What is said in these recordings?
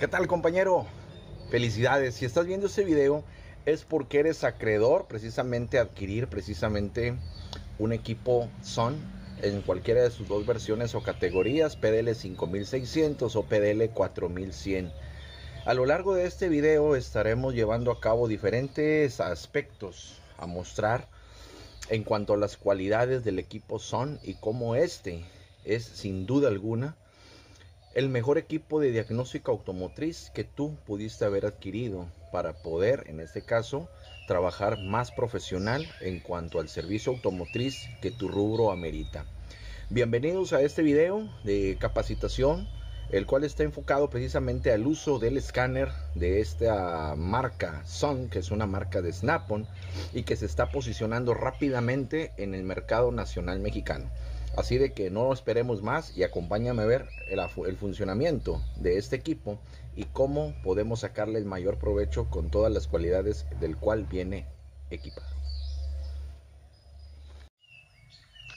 ¿Qué tal compañero? Felicidades. Si estás viendo este video es porque eres acreedor precisamente adquirir precisamente un equipo Son en cualquiera de sus dos versiones o categorías, PDL 5600 o PDL 4100. A lo largo de este video estaremos llevando a cabo diferentes aspectos a mostrar en cuanto a las cualidades del equipo Son y cómo este es sin duda alguna el mejor equipo de diagnóstico automotriz que tú pudiste haber adquirido para poder, en este caso, trabajar más profesional en cuanto al servicio automotriz que tu rubro amerita. Bienvenidos a este video de capacitación, el cual está enfocado precisamente al uso del escáner de esta marca Sun, que es una marca de Snap-on y que se está posicionando rápidamente en el mercado nacional mexicano. Así de que no esperemos más y acompáñame a ver el, funcionamiento de este equipo y cómo podemos sacarle el mayor provecho con todas las cualidades del cual viene equipado.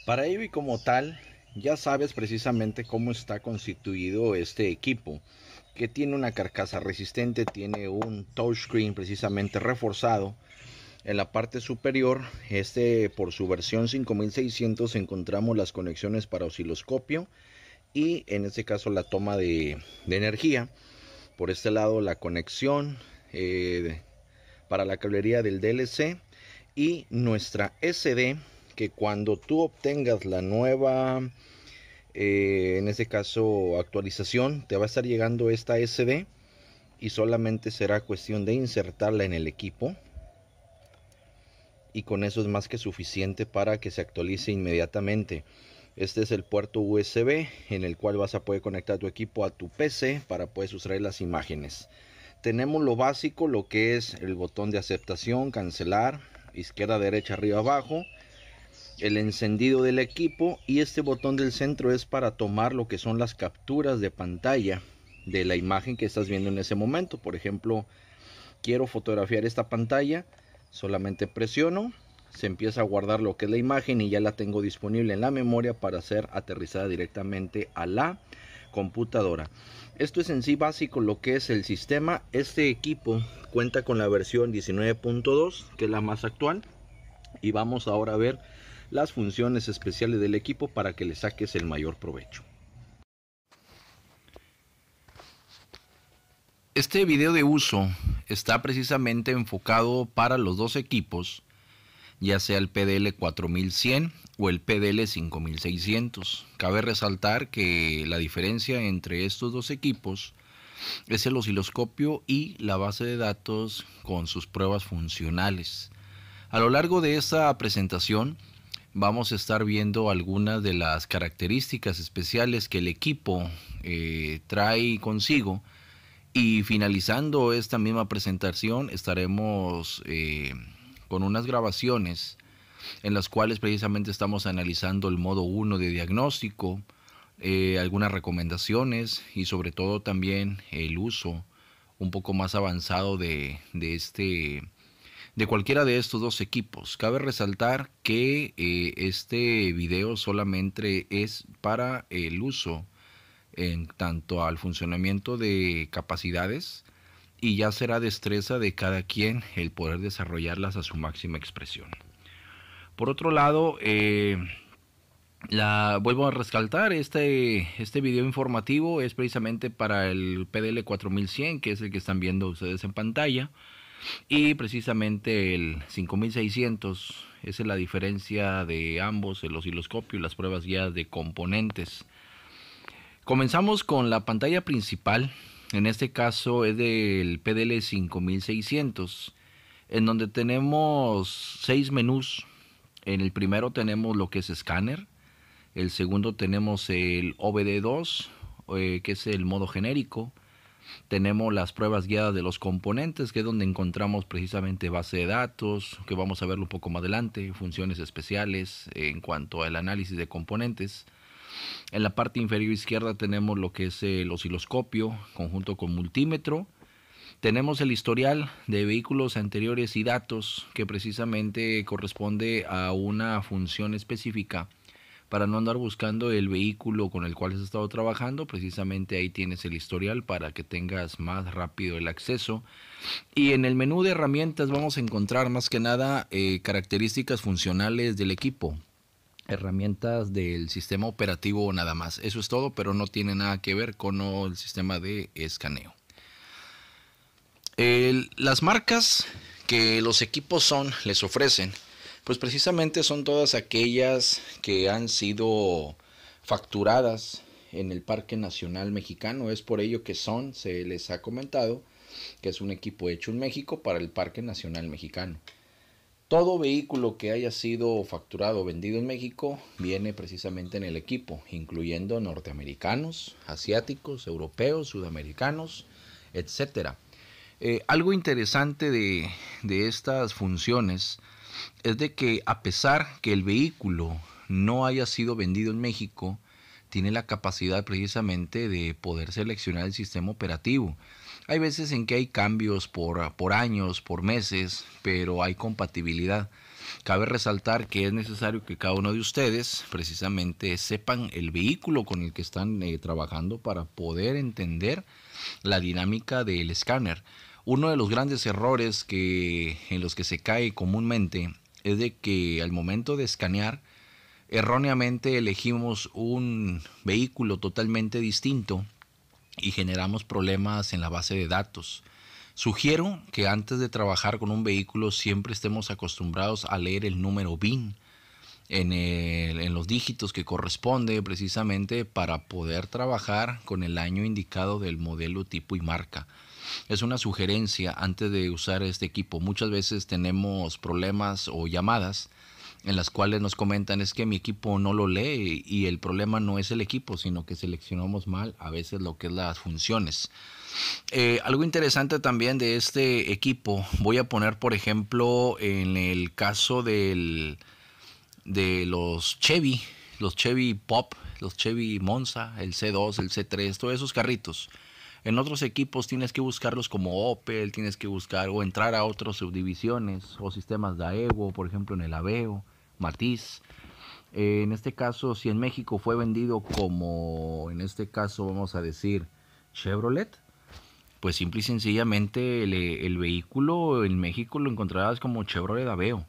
Para ello y como tal, ya sabes precisamente cómo está constituido este equipo, que tiene una carcasa resistente, tiene un touchscreen precisamente reforzado, en la parte superior, este por su versión 5600 encontramos las conexiones para osciloscopio y en este caso la toma de, energía. Por este lado la conexión eh, para la cablería del DLC y nuestra SD que cuando tú obtengas la nueva, eh, en este caso actualización, te va a estar llegando esta SD y solamente será cuestión de insertarla en el equipo y con eso es más que suficiente para que se actualice inmediatamente. Este es el puerto USB en el cual vas a poder conectar tu equipo a tu PC para poder sustraer las imágenes. Tenemos lo básico, lo que es el botón de aceptación, cancelar, izquierda, derecha, arriba, abajo, el encendido del equipo y este botón del centro es para tomar lo que son las capturas de pantalla de la imagen que estás viendo en ese momento. Por ejemplo, quiero fotografiar esta pantalla Solamente presiono, se empieza a guardar lo que es la imagen y ya la tengo disponible en la memoria para ser aterrizada directamente a la computadora. Esto es en sí básico lo que es el sistema. Este equipo cuenta con la versión 19.2 que es la más actual y vamos ahora a ver las funciones especiales del equipo para que le saques el mayor provecho. Este video de uso está precisamente enfocado para los dos equipos, ya sea el PDL 4100 o el PDL 5600. Cabe resaltar que la diferencia entre estos dos equipos es el osciloscopio y la base de datos con sus pruebas funcionales. A lo largo de esta presentación vamos a estar viendo algunas de las características especiales que el equipo eh, trae consigo y finalizando esta misma presentación, estaremos eh, con unas grabaciones en las cuales precisamente estamos analizando el modo 1 de diagnóstico, eh, algunas recomendaciones y sobre todo también el uso un poco más avanzado de, este de cualquiera de estos dos equipos. Cabe resaltar que eh, este video solamente es para el uso en tanto al funcionamiento de capacidades y ya será destreza de cada quien el poder desarrollarlas a su máxima expresión. Por otro lado, eh, la, vuelvo a rescatar, este, este video informativo es precisamente para el PDL 4100, que es el que están viendo ustedes en pantalla, y precisamente el 5600, esa es la diferencia de ambos, el osciloscopio y las pruebas guiadas de componentes. Comenzamos con la pantalla principal, en este caso es del PDL 5600, en donde tenemos seis menús. En el primero tenemos lo que es escáner, el segundo tenemos el OBD2, eh, que es el modo genérico. Tenemos las pruebas guiadas de los componentes, que es donde encontramos precisamente base de datos, que vamos a verlo un poco más adelante, funciones especiales en cuanto al análisis de componentes. En la parte inferior izquierda tenemos lo que es el osciloscopio conjunto con multímetro. Tenemos el historial de vehículos anteriores y datos que precisamente corresponde a una función específica para no andar buscando el vehículo con el cual has estado trabajando, precisamente ahí tienes el historial para que tengas más rápido el acceso. Y en el menú de herramientas vamos a encontrar más que nada eh, características funcionales del equipo herramientas del sistema operativo nada más. Eso es todo, pero no tiene nada que ver con el sistema de escaneo. las marcas que los equipos son les ofrecen, pues precisamente son todas aquellas que han sido facturadas en el Parque Nacional Mexicano. Es por ello que son, se les ha comentado, que es un equipo hecho en México para el Parque Nacional Mexicano. Todo vehículo que haya sido facturado o vendido en México viene precisamente en el equipo, incluyendo norteamericanos, asiáticos, europeos, sudamericanos, etc. Eh, algo interesante de, de estas funciones es de que a pesar que el vehículo no haya sido vendido en México, tiene la capacidad precisamente de poder seleccionar el sistema operativo hay veces en que hay cambios por, años, por meses, pero hay compatibilidad. Cabe resaltar que es necesario que cada uno de ustedes precisamente sepan el vehículo con el que están eh, trabajando para poder entender la dinámica del escáner. Uno de los grandes errores que, en los que se cae comúnmente es de que al momento de escanear, erróneamente elegimos un vehículo totalmente distinto y generamos problemas en la base de datos. Sugiero que antes de trabajar con un vehículo siempre estemos acostumbrados a leer el número BIN en, los dígitos que corresponde precisamente para poder trabajar con el año indicado del modelo, tipo y marca. Es una sugerencia antes de usar este equipo. Muchas veces tenemos problemas o llamadas en las cuales nos comentan es que mi equipo no lo lee y el problema no es el equipo, sino que seleccionamos mal a veces lo que es las funciones. Eh, algo interesante también de este equipo, voy a poner por ejemplo en el caso del, de los Chevy, los Chevy Pop, los Chevy Monza, el C2, el C3, todos esos carritos. En otros equipos tienes que buscarlos como Opel, tienes que buscar o entrar a otras subdivisiones o sistemas de AEGO, por ejemplo en el Aveo matiz eh, en este caso, si en México fue vendido como, en este caso vamos a decir, Chevrolet, pues simple y sencillamente el, vehículo en México lo encontrarás como Chevrolet Aveo.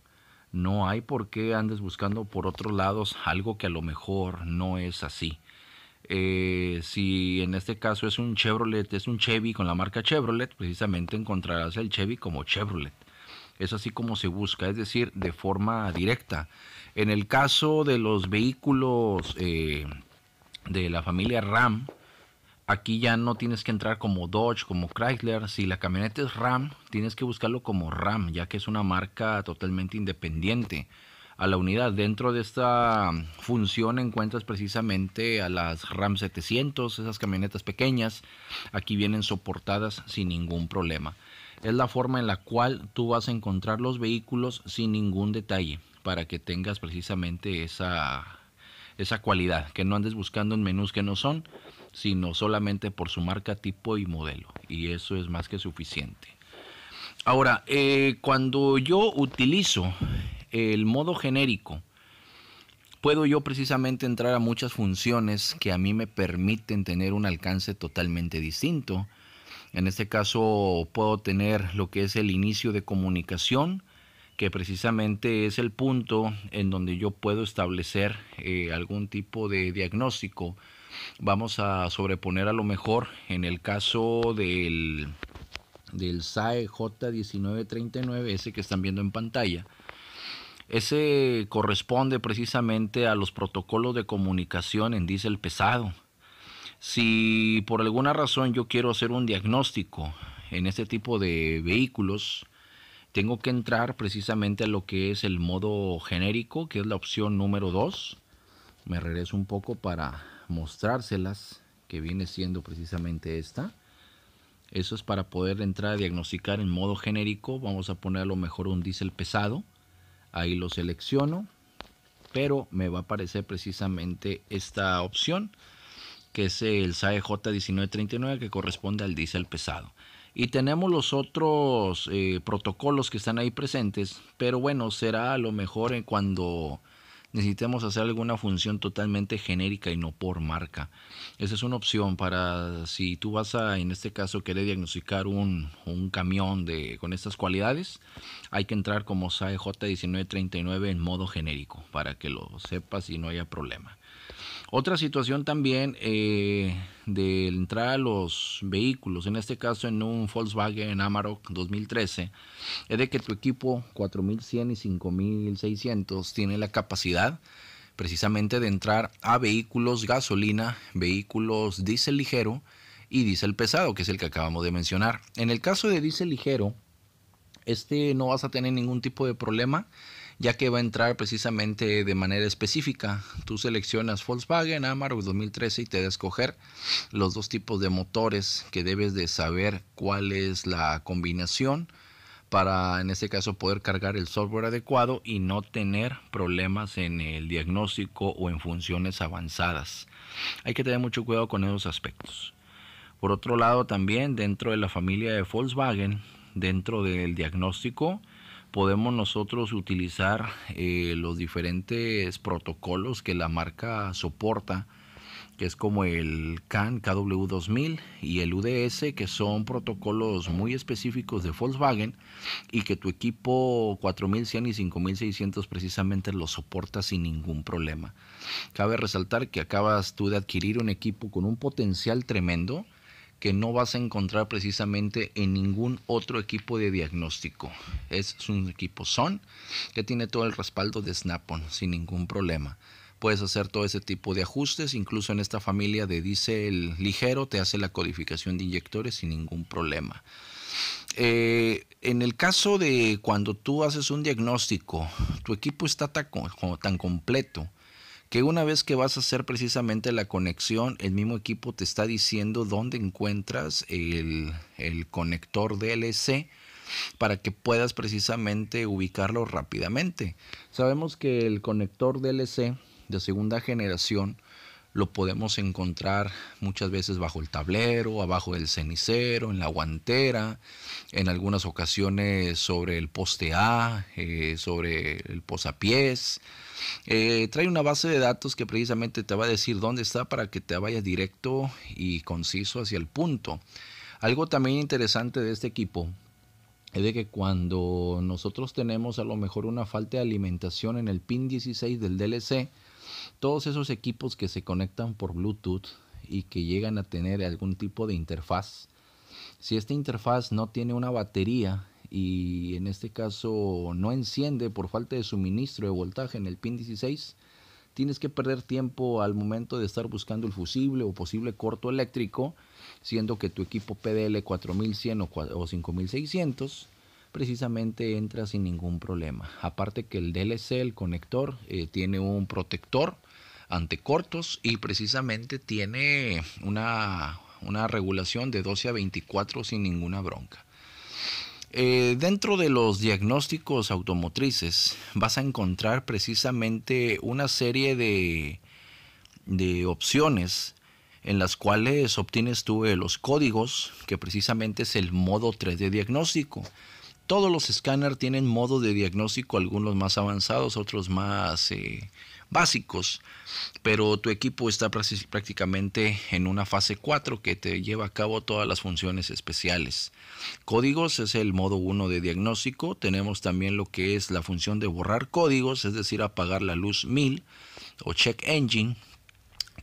No hay por qué andes buscando por otros lados algo que a lo mejor no es así. Eh, si en este caso es un Chevrolet, es un Chevy con la marca Chevrolet, precisamente encontrarás el Chevy como Chevrolet. Es así como se busca, es decir, de forma directa. En el caso de los vehículos eh, de la familia RAM, aquí ya no tienes que entrar como Dodge, como Chrysler. Si la camioneta es RAM, tienes que buscarlo como RAM, ya que es una marca totalmente independiente a la unidad. Dentro de esta función encuentras precisamente a las RAM 700, esas camionetas pequeñas. Aquí vienen soportadas sin ningún problema es la forma en la cual tú vas a encontrar los vehículos sin ningún detalle para que tengas precisamente esa, cualidad, que no andes buscando en menús que no son, sino solamente por su marca, tipo y modelo. Y eso es más que suficiente. Ahora, eh, cuando yo utilizo el modo genérico, puedo yo precisamente entrar a muchas funciones que a mí me permiten tener un alcance totalmente distinto en este caso puedo tener lo que es el inicio de comunicación, que precisamente es el punto en donde yo puedo establecer eh, algún tipo de diagnóstico. Vamos a sobreponer a lo mejor en el caso del, del SAE J1939, ese que están viendo en pantalla. Ese corresponde precisamente a los protocolos de comunicación en diésel pesado si por alguna razón yo quiero hacer un diagnóstico en este tipo de vehículos, tengo que entrar precisamente a lo que es el modo genérico, que es la opción número 2. Me regreso un poco para mostrárselas, que viene siendo precisamente esta. Eso es para poder entrar a diagnosticar en modo genérico. Vamos a poner a lo mejor un diésel pesado. Ahí lo selecciono, pero me va a aparecer precisamente esta opción que es el SAE J1939 que corresponde al diésel pesado. Y tenemos los otros eh, protocolos que están ahí presentes, pero bueno, será a lo mejor eh, cuando necesitemos hacer alguna función totalmente genérica y no por marca. Esa es una opción para si tú vas a, en este caso, querer diagnosticar un, camión de, con estas cualidades, hay que entrar como SAE J1939 en modo genérico para que lo sepas y no haya problema. Otra situación también eh, de entrar a los vehículos, en este caso en un Volkswagen Amarok 2013, es de que tu equipo 4100 y 5600 tiene la capacidad precisamente de entrar a vehículos gasolina, vehículos diésel ligero y diésel pesado, que es el que acabamos de mencionar. En el caso de diésel ligero, este no vas a tener ningún tipo de problema ya que va a entrar precisamente de manera específica. Tú seleccionas Volkswagen Amarok 2013 y te da a escoger los dos tipos de motores que debes de saber cuál es la combinación para en este caso poder cargar el software adecuado y no tener problemas en el diagnóstico o en funciones avanzadas. Hay que tener mucho cuidado con esos aspectos. Por otro lado, también dentro de la familia de Volkswagen, dentro del diagnóstico, podemos nosotros utilizar eh, los diferentes protocolos que la marca soporta, que es como el CAN KW2000 y el UDS, que son protocolos muy específicos de Volkswagen y que tu equipo 4100 y 5600 precisamente los soporta sin ningún problema. Cabe resaltar que acabas tú de adquirir un equipo con un potencial tremendo que no vas a encontrar precisamente en ningún otro equipo de diagnóstico. Es un equipo SON que tiene todo el respaldo de Snap-on sin ningún problema. Puedes hacer todo ese tipo de ajustes, incluso en esta familia de diésel ligero te hace la codificación de inyectores sin ningún problema. Eh, en el caso de cuando tú haces un diagnóstico, tu equipo está tan completo que una vez que vas a hacer precisamente la conexión, el mismo equipo te está diciendo dónde encuentras el, el conector DLC para que puedas precisamente ubicarlo rápidamente. Sabemos que el conector DLC de segunda generación lo podemos encontrar muchas veces bajo el tablero, abajo del cenicero, en la guantera, en algunas ocasiones sobre el poste A, eh, sobre el posapiés. Eh, trae una base de datos que precisamente te va a decir dónde está para que te vayas directo y conciso hacia el punto. Algo también interesante de este equipo es de que cuando nosotros tenemos a lo mejor una falta de alimentación en el pin 16 del DLC, todos esos equipos que se conectan por Bluetooth y que llegan a tener algún tipo de interfaz, si esta interfaz no tiene una batería y en este caso no enciende por falta de suministro de voltaje en el pin 16, tienes que perder tiempo al momento de estar buscando el fusible o posible corto eléctrico, siendo que tu equipo PDL 4100 o 5600 precisamente entra sin ningún problema. Aparte que el DLC, el conector, eh, tiene un protector cortos y precisamente tiene una, regulación de 12 a 24 sin ninguna bronca. Eh, dentro de los diagnósticos automotrices vas a encontrar precisamente una serie de, opciones en las cuales obtienes tú eh, los códigos, que precisamente es el modo 3 de diagnóstico. Todos los escáneres tienen modo de diagnóstico, algunos más avanzados, otros más eh, básicos, pero tu equipo está prácticamente en una fase 4 que te lleva a cabo todas las funciones especiales. Códigos es el modo 1 de diagnóstico, tenemos también lo que es la función de borrar códigos, es decir, apagar la luz 1000 o check engine.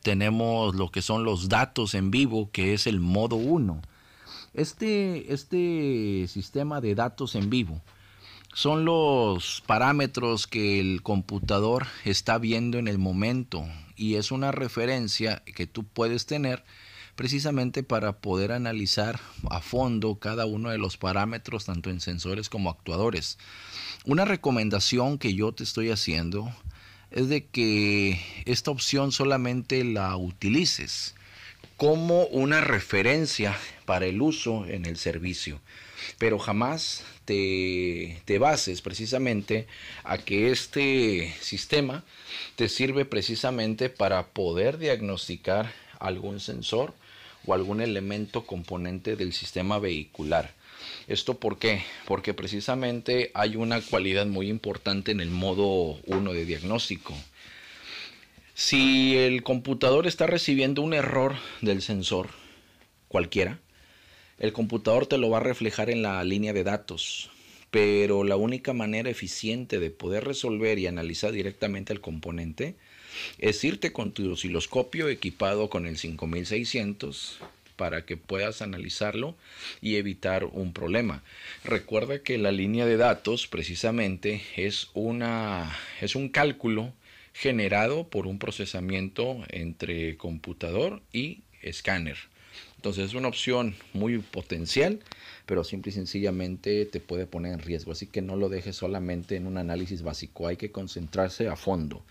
Tenemos lo que son los datos en vivo, que es el modo 1. Este, este sistema de datos en vivo son los parámetros que el computador está viendo en el momento y es una referencia que tú puedes tener precisamente para poder analizar a fondo cada uno de los parámetros tanto en sensores como actuadores. Una recomendación que yo te estoy haciendo es de que esta opción solamente la utilices como una referencia para el uso en el servicio pero jamás te, bases precisamente a que este sistema te sirve precisamente para poder diagnosticar algún sensor o algún elemento componente del sistema vehicular. ¿Esto por qué? Porque precisamente hay una cualidad muy importante en el modo 1 de diagnóstico. Si el computador está recibiendo un error del sensor, cualquiera, el computador te lo va a reflejar en la línea de datos, pero la única manera eficiente de poder resolver y analizar directamente el componente es irte con tu osciloscopio equipado con el 5600 para que puedas analizarlo y evitar un problema. Recuerda que la línea de datos precisamente es una es un cálculo generado por un procesamiento entre computador y escáner. Entonces es una opción muy potencial, pero simple y sencillamente te puede poner en riesgo. Así que no lo dejes solamente en un análisis básico, hay que concentrarse a fondo.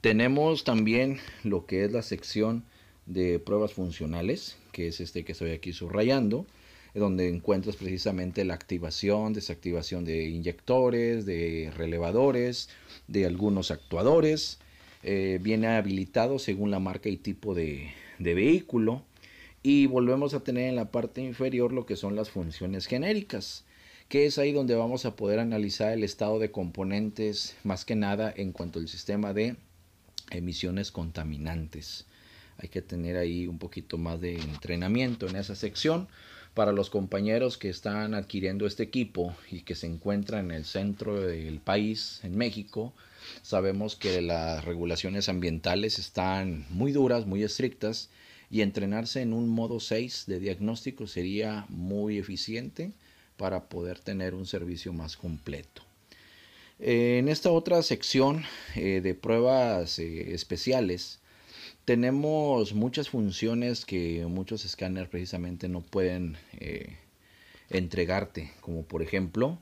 Tenemos también lo que es la sección de pruebas funcionales, que es este que estoy aquí subrayando donde encuentras precisamente la activación, desactivación de inyectores, de relevadores, de algunos actuadores. Eh, viene habilitado según la marca y tipo de vehículo y volvemos a tener en la parte inferior lo que son las funciones genéricas, que es ahí donde vamos a poder analizar el estado de componentes, más que nada en cuanto al sistema de emisiones contaminantes. Hay que tener ahí un poquito más de entrenamiento en esa sección para los compañeros que están adquiriendo este equipo y que se encuentran en el centro del país, en México, sabemos que las regulaciones ambientales están muy duras, muy estrictas y entrenarse en un modo 6 de diagnóstico sería muy eficiente para poder tener un servicio más completo. Eh, en esta otra sección eh, de pruebas eh, especiales tenemos muchas funciones que muchos escáneres precisamente no pueden entregarte, como por ejemplo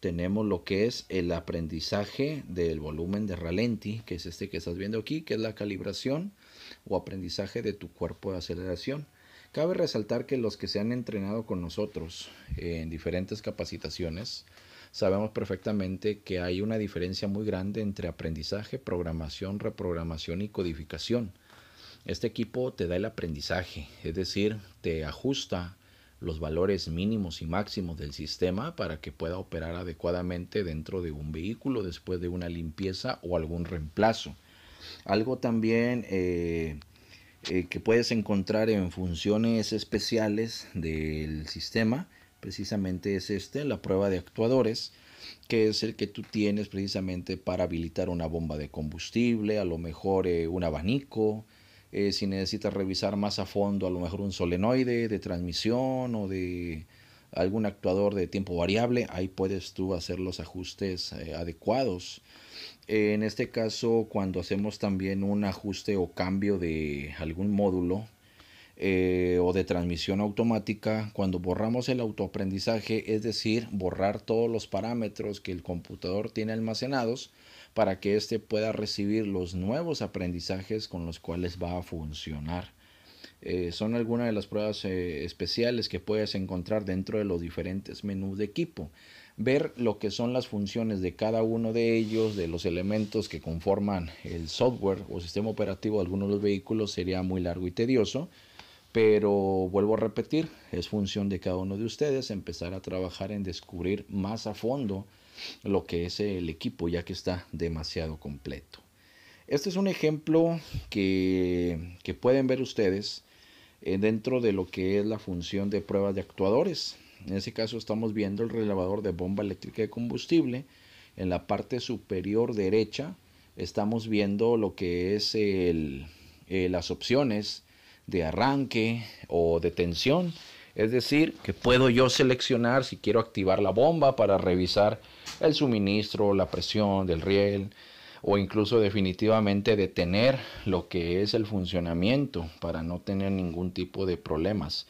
tenemos lo que es el aprendizaje del volumen de ralenti, que es este que estás viendo aquí, que es la calibración o aprendizaje de tu cuerpo de aceleración. Cabe resaltar que los que se han entrenado con nosotros en diferentes capacitaciones, sabemos perfectamente que hay una diferencia muy grande entre aprendizaje, programación, reprogramación y codificación. Este equipo te da el aprendizaje, es decir, te ajusta los valores mínimos y máximos del sistema para que pueda operar adecuadamente dentro de un vehículo después de una limpieza o algún reemplazo. Algo también eh, eh, que puedes encontrar en funciones especiales del sistema, precisamente es este, la prueba de actuadores, que es el que tú tienes precisamente para habilitar una bomba de combustible, a lo mejor eh, un abanico, si necesitas revisar más a fondo a lo mejor un solenoide de transmisión o de algún actuador de tiempo variable, ahí puedes tú hacer los ajustes eh, adecuados. En este caso, cuando hacemos también un ajuste o cambio de algún módulo eh, o de transmisión automática, cuando borramos el autoaprendizaje, es decir, borrar todos los parámetros que el computador tiene almacenados para que éste pueda recibir los nuevos aprendizajes con los cuales va a funcionar. Eh, son algunas de las pruebas eh, especiales que puedes encontrar dentro de los diferentes menús de equipo. Ver lo que son las funciones de cada uno de ellos, de los elementos que conforman el software o sistema operativo de algunos de los vehículos sería muy largo y tedioso. Pero vuelvo a repetir, es función de cada uno de ustedes empezar a trabajar en descubrir más a fondo lo que es el equipo, ya que está demasiado completo. Este es un ejemplo que pueden ver ustedes eh, dentro de lo que es la función de pruebas de actuadores. En ese caso estamos viendo el relevador de bomba eléctrica de combustible. En la parte superior derecha estamos viendo lo que es eh, las opciones de arranque o de tensión. Es decir, que puedo yo seleccionar si quiero activar la bomba para revisar el suministro, la presión del riel, o incluso definitivamente detener lo que es el funcionamiento para no tener ningún tipo de problemas.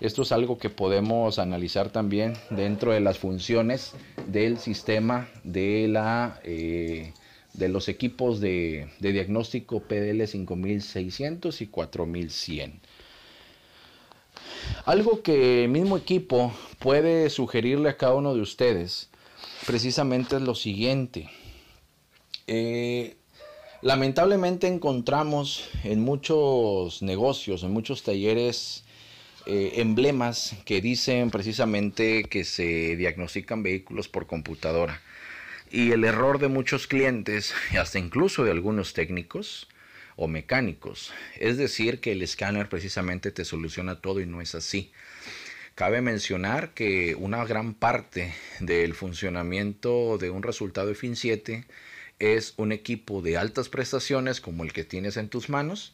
Esto es algo que podemos analizar también dentro de las funciones del sistema de, la, eh, de los equipos de, de diagnóstico PDL 5600 y 4100. Algo que el mismo equipo puede sugerirle a cada uno de ustedes precisamente es lo siguiente eh, lamentablemente encontramos en muchos negocios, en muchos talleres, eh, emblemas que dicen precisamente que se diagnostican vehículos por computadora. Y el error de muchos clientes, hasta incluso de algunos técnicos o mecánicos, es decir que el escáner precisamente te soluciona todo y no es así. Cabe mencionar que una gran parte del funcionamiento de un resultado fin 7 es un equipo de altas prestaciones como el que tienes en tus manos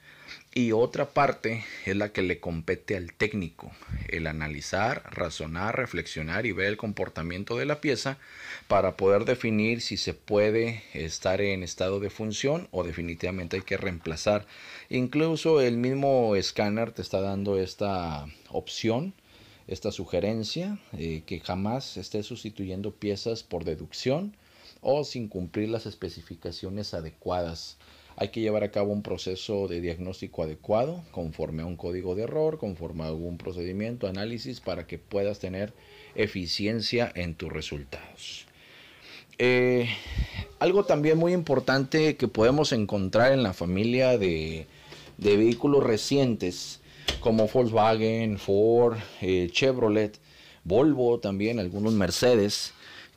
y otra parte es la que le compete al técnico, el analizar, razonar, reflexionar y ver el comportamiento de la pieza para poder definir si se puede estar en estado de función o definitivamente hay que reemplazar. Incluso el mismo escáner te está dando esta opción esta sugerencia, eh, que jamás esté sustituyendo piezas por deducción o sin cumplir las especificaciones adecuadas. Hay que llevar a cabo un proceso de diagnóstico adecuado, conforme a un código de error, conforme a algún procedimiento, análisis, para que puedas tener eficiencia en tus resultados. Eh, algo también muy importante que podemos encontrar en la familia de, vehículos recientes, como Volkswagen, Ford, eh, Chevrolet, Volvo también, algunos Mercedes,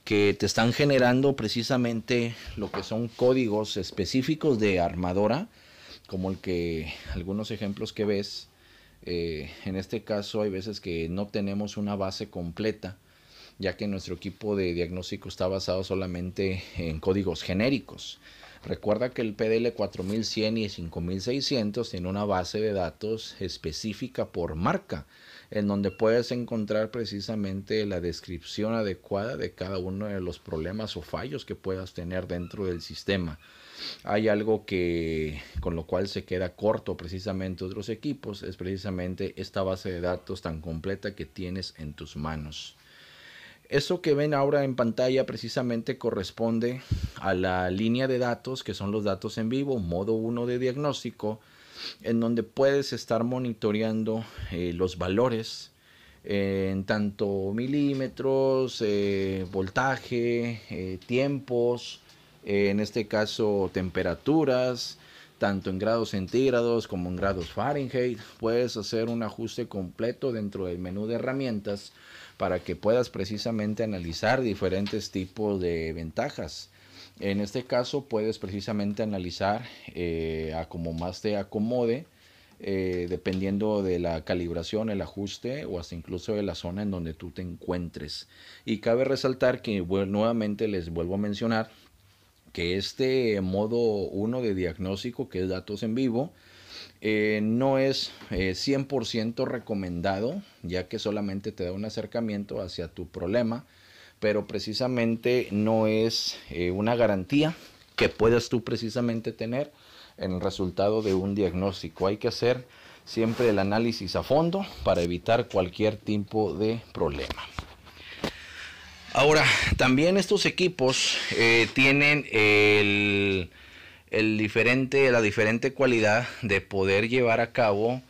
que te están generando precisamente lo que son códigos específicos de armadora, como el que algunos ejemplos que ves, eh, en este caso hay veces que no tenemos una base completa, ya que nuestro equipo de diagnóstico está basado solamente en códigos genéricos. Recuerda que el PDL 4100 y 5600 tiene una base de datos específica por marca en donde puedes encontrar precisamente la descripción adecuada de cada uno de los problemas o fallos que puedas tener dentro del sistema. Hay algo que con lo cual se queda corto precisamente otros equipos, es precisamente esta base de datos tan completa que tienes en tus manos. Eso que ven ahora en pantalla precisamente corresponde a la línea de datos, que son los datos en vivo, modo 1 de diagnóstico, en donde puedes estar monitoreando eh, los valores eh, en tanto milímetros, eh, voltaje, tiempos, en este caso temperaturas, tanto en grados centígrados como en grados Fahrenheit. Puedes hacer un ajuste completo dentro del menú de herramientas para que puedas precisamente analizar diferentes tipos de ventajas en este caso puedes precisamente analizar eh, a como más te acomode, eh, dependiendo de la calibración, el ajuste o hasta incluso de la zona en donde tú te encuentres. Y cabe resaltar que nuevamente les vuelvo a mencionar que este modo 1 de diagnóstico, que es datos en vivo, eh, no es 100% recomendado, ya que solamente te da un acercamiento hacia tu problema pero precisamente no es eh, una garantía que puedas tú precisamente tener en el resultado de un diagnóstico. Hay que hacer siempre el análisis a fondo para evitar cualquier tipo de problema. Ahora, también estos equipos eh, tienen el, la diferente cualidad de poder llevar a cabo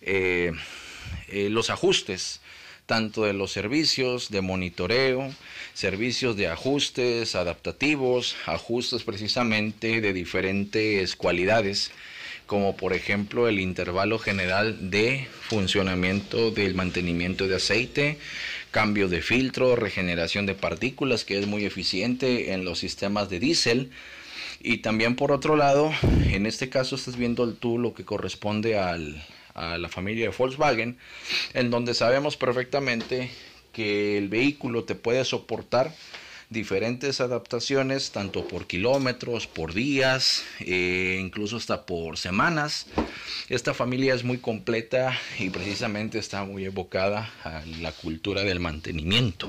eh, los ajustes tanto de los servicios de monitoreo, servicios de ajustes adaptativos, ajustes precisamente de diferentes cualidades, como por ejemplo el intervalo general de funcionamiento del mantenimiento de aceite, cambio de filtro, regeneración de partículas, que es muy eficiente en los sistemas de diésel. Y también por otro lado, en este caso estás viendo tú lo que corresponde al a la familia de Volkswagen, en donde sabemos perfectamente que el vehículo te puede soportar diferentes adaptaciones, tanto por kilómetros, por días, e incluso hasta por semanas. Esta familia es muy completa y precisamente está muy evocada a la cultura del mantenimiento.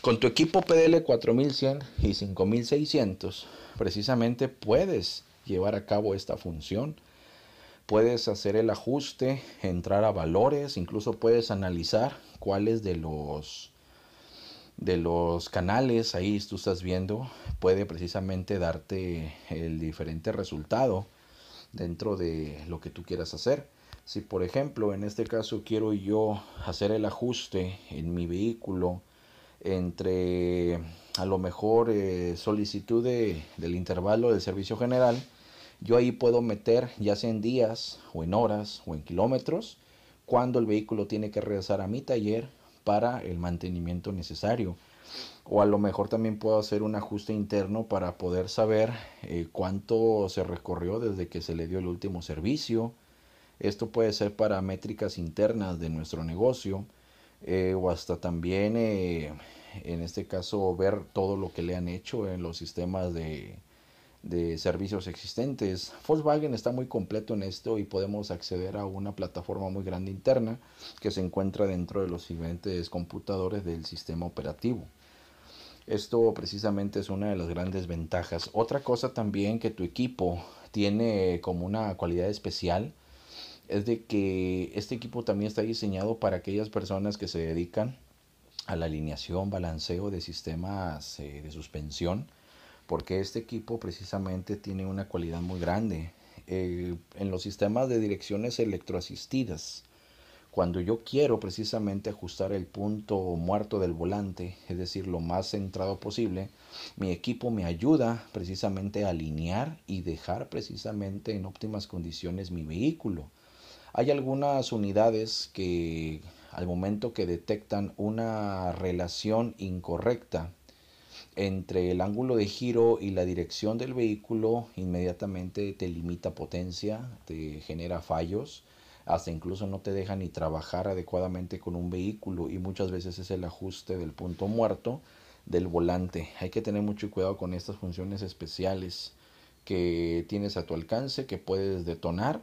Con tu equipo PDL 4100 y 5600, precisamente puedes llevar a cabo esta función puedes hacer el ajuste, entrar a valores, incluso puedes analizar cuáles de los de los canales ahí tú estás viendo puede precisamente darte el diferente resultado dentro de lo que tú quieras hacer. Si por ejemplo en este caso quiero yo hacer el ajuste en mi vehículo entre a lo mejor eh, solicitud del intervalo del servicio general, yo ahí puedo meter, ya sea en días o en horas o en kilómetros, cuando el vehículo tiene que regresar a mi taller para el mantenimiento necesario. O a lo mejor también puedo hacer un ajuste interno para poder saber eh, cuánto se recorrió desde que se le dio el último servicio. Esto puede ser para métricas internas de nuestro negocio. Eh, o hasta también eh, en este caso ver todo lo que le han hecho en los sistemas de, de servicios existentes. Volkswagen está muy completo en esto y podemos acceder a una plataforma muy grande interna que se encuentra dentro de los siguientes computadores del sistema operativo. Esto precisamente es una de las grandes ventajas. Otra cosa también que tu equipo tiene como una cualidad especial es de que este equipo también está diseñado para aquellas personas que se dedican a la alineación, balanceo de sistemas eh, de suspensión porque este equipo precisamente tiene una cualidad muy grande eh, en los sistemas de direcciones electroasistidas. Cuando yo quiero precisamente ajustar el punto muerto del volante, es decir, lo más centrado posible, mi equipo me ayuda precisamente a alinear y dejar precisamente en óptimas condiciones mi vehículo. Hay algunas unidades que al momento que detectan una relación incorrecta entre el ángulo de giro y la dirección del vehículo inmediatamente te limita potencia, te genera fallos, hasta incluso no te deja ni trabajar adecuadamente con un vehículo y muchas veces es el ajuste del punto muerto del volante. Hay que tener mucho cuidado con estas funciones especiales que tienes a tu alcance que puedes detonar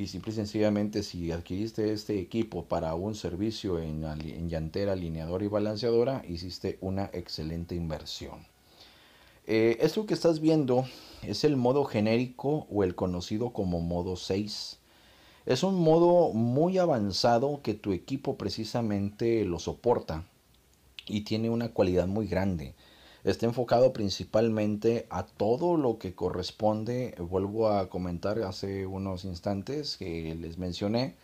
y simple y sencillamente si adquiriste este equipo para un servicio en, en, llantera, alineador y balanceadora, hiciste una excelente inversión. Eh, esto que estás viendo es el modo genérico o el conocido como modo 6. Es un modo muy avanzado que tu equipo precisamente lo soporta y tiene una cualidad muy grande está enfocado principalmente a todo lo que corresponde, vuelvo a comentar hace unos instantes que les mencioné,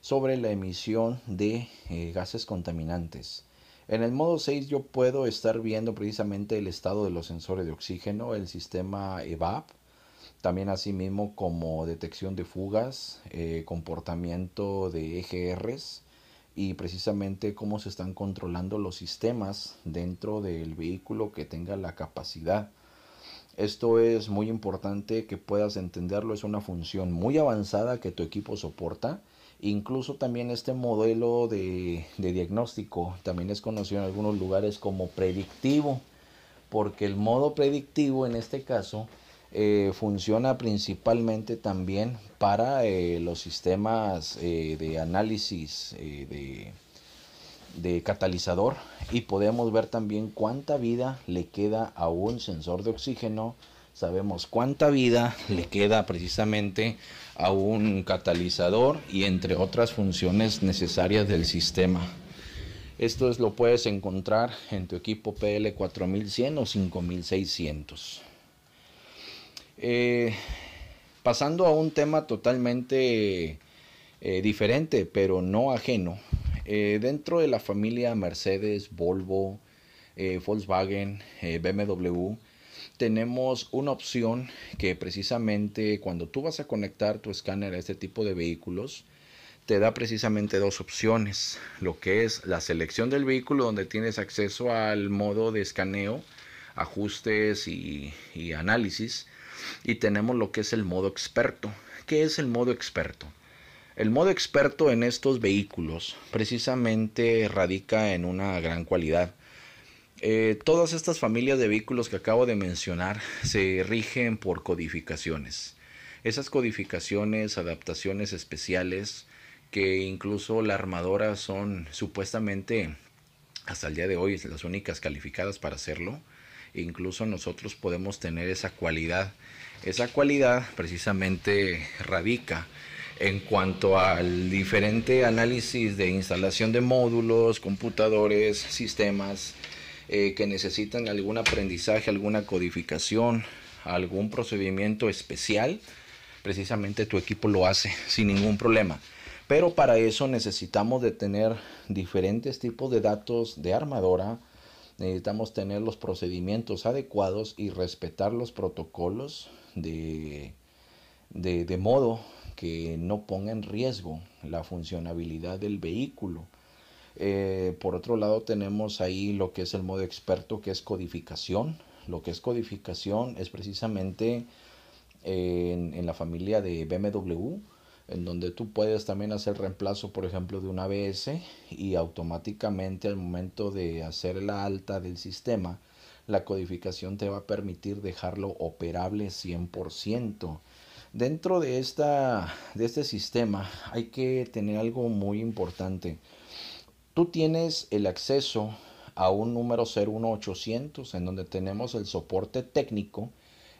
sobre la emisión de eh, gases contaminantes. En el modo 6 yo puedo estar viendo precisamente el estado de los sensores de oxígeno, el sistema EVAP, también asimismo como detección de fugas, eh, comportamiento de EGRs, y precisamente cómo se están controlando los sistemas dentro del vehículo que tenga la capacidad. Esto es muy importante que puedas entenderlo, es una función muy avanzada que tu equipo soporta. Incluso también este modelo de, diagnóstico también es conocido en algunos lugares como predictivo, porque el modo predictivo en este caso eh, funciona principalmente también para eh, los sistemas eh, de análisis de, de, catalizador y podemos ver también cuánta vida le queda a un sensor de oxígeno. Sabemos cuánta vida le queda precisamente a un catalizador y entre otras funciones necesarias del sistema. Esto es, lo puedes encontrar en tu equipo PL4100 o 5600. Eh, pasando a un tema totalmente eh, diferente, pero no ajeno. Eh, dentro de la familia Mercedes, Volvo, Volkswagen, BMW, tenemos una opción que precisamente cuando tú vas a conectar tu escáner a este tipo de vehículos, te da precisamente dos opciones, lo que es la selección del vehículo donde tienes acceso al modo de escaneo, ajustes y análisis, y tenemos lo que es el modo experto. ¿Qué es el modo experto? El modo experto en estos vehículos precisamente radica en una gran cualidad. Eh, todas estas familias de vehículos que acabo de mencionar se rigen por codificaciones. Esas codificaciones, adaptaciones especiales, que incluso la armadora son supuestamente hasta el día de hoy las únicas calificadas para hacerlo, incluso nosotros podemos tener esa cualidad. Esa cualidad precisamente radica en cuanto al diferente análisis de instalación de módulos, computadores, sistemas eh, que necesitan algún aprendizaje, alguna codificación, algún procedimiento especial, precisamente tu equipo lo hace sin ningún problema. Pero para eso necesitamos de tener diferentes tipos de datos de armadora, necesitamos tener los procedimientos adecuados y respetar los protocolos de, modo que no ponga en riesgo la funcionabilidad del vehículo. Eh, por otro lado tenemos ahí lo que es el modo experto que es codificación. Lo que es codificación es precisamente eh, en la familia de BMW en donde tú puedes también hacer reemplazo, por ejemplo, de una ABS y automáticamente al momento de hacer la alta del sistema, la codificación te va a permitir dejarlo operable 100%. Dentro de, de este sistema hay que tener algo muy importante. Tú tienes el acceso a un número 01800 en donde tenemos el soporte técnico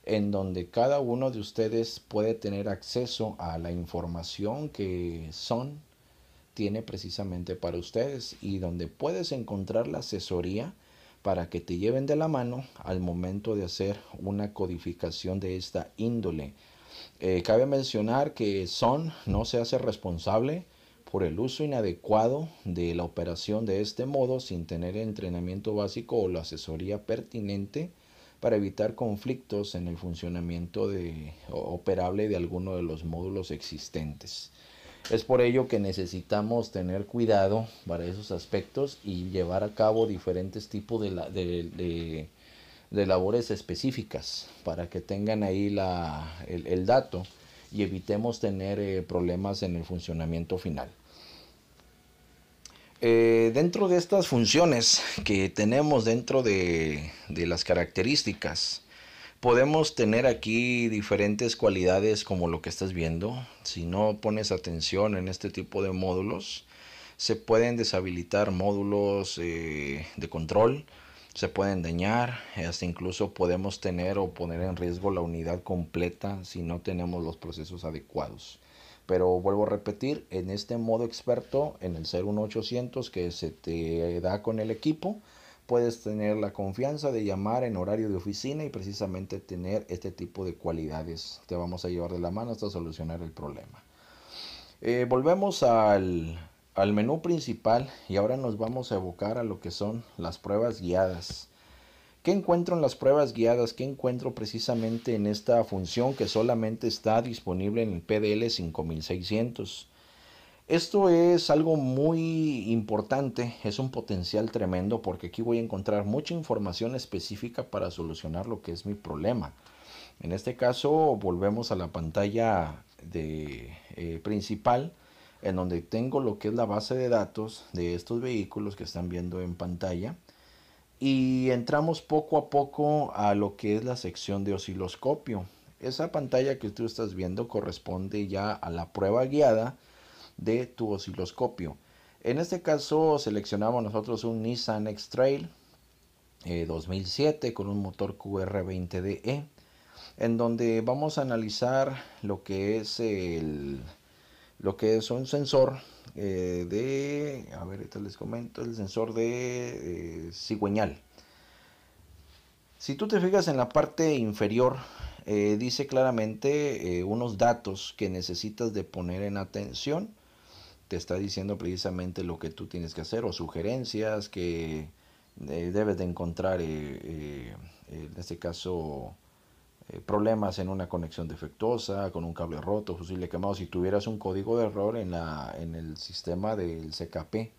en donde cada uno de ustedes puede tener acceso a la información que son tiene precisamente para ustedes y donde puedes encontrar la asesoría para que te lleven de la mano al momento de hacer una codificación de esta índole. Eh, cabe mencionar que SON no se hace responsable por el uso inadecuado de la operación de este modo sin tener entrenamiento básico o la asesoría pertinente para evitar conflictos en el funcionamiento de, operable de alguno de los módulos existentes. Es por ello que necesitamos tener cuidado para esos aspectos y llevar a cabo diferentes tipos de, labores específicas para que tengan ahí el, dato y evitemos tener eh, problemas en el funcionamiento final. Eh, dentro de estas funciones que tenemos dentro de, las características, podemos tener aquí diferentes cualidades como lo que estás viendo. Si no pones atención en este tipo de módulos, se pueden deshabilitar módulos eh, de control, se pueden dañar, hasta incluso podemos tener o poner en riesgo la unidad completa si no tenemos los procesos adecuados. Pero vuelvo a repetir, en este modo experto, en el 01800 que se te da con el equipo, puedes tener la confianza de llamar en horario de oficina y precisamente tener este tipo de cualidades. Te vamos a llevar de la mano hasta solucionar el problema. Eh, volvemos al, al menú principal y ahora nos vamos a evocar a lo que son las pruebas guiadas. ¿Qué encuentro en las pruebas guiadas? ¿Qué encuentro precisamente en esta función que solamente está disponible en el PDL 5600? Esto es algo muy importante, es un potencial tremendo porque aquí voy a encontrar mucha información específica para solucionar lo que es mi problema. En este caso volvemos a la pantalla de, eh, principal en donde tengo lo que es la base de datos de estos vehículos que están viendo en pantalla y entramos poco a poco a lo que es la sección de osciloscopio. Esa pantalla que tú estás viendo corresponde ya a la prueba guiada de tu osciloscopio. En este caso seleccionamos nosotros un Nissan X-Trail 2007 eh, con un motor QR20DE e, en donde vamos a analizar lo que es el, lo que es un sensor eh, de, a ver, ahorita les comento, el sensor de eh, cigüeñal. Si tú te fijas en la parte inferior, eh, dice claramente unos datos que necesitas de poner en atención. Te está diciendo precisamente lo que tú tienes que hacer o sugerencias que debes de encontrar, en este caso, eh, problemas en una conexión defectuosa, con un cable roto, fusible quemado, si tuvieras un código de error en, la, en el sistema del CKP.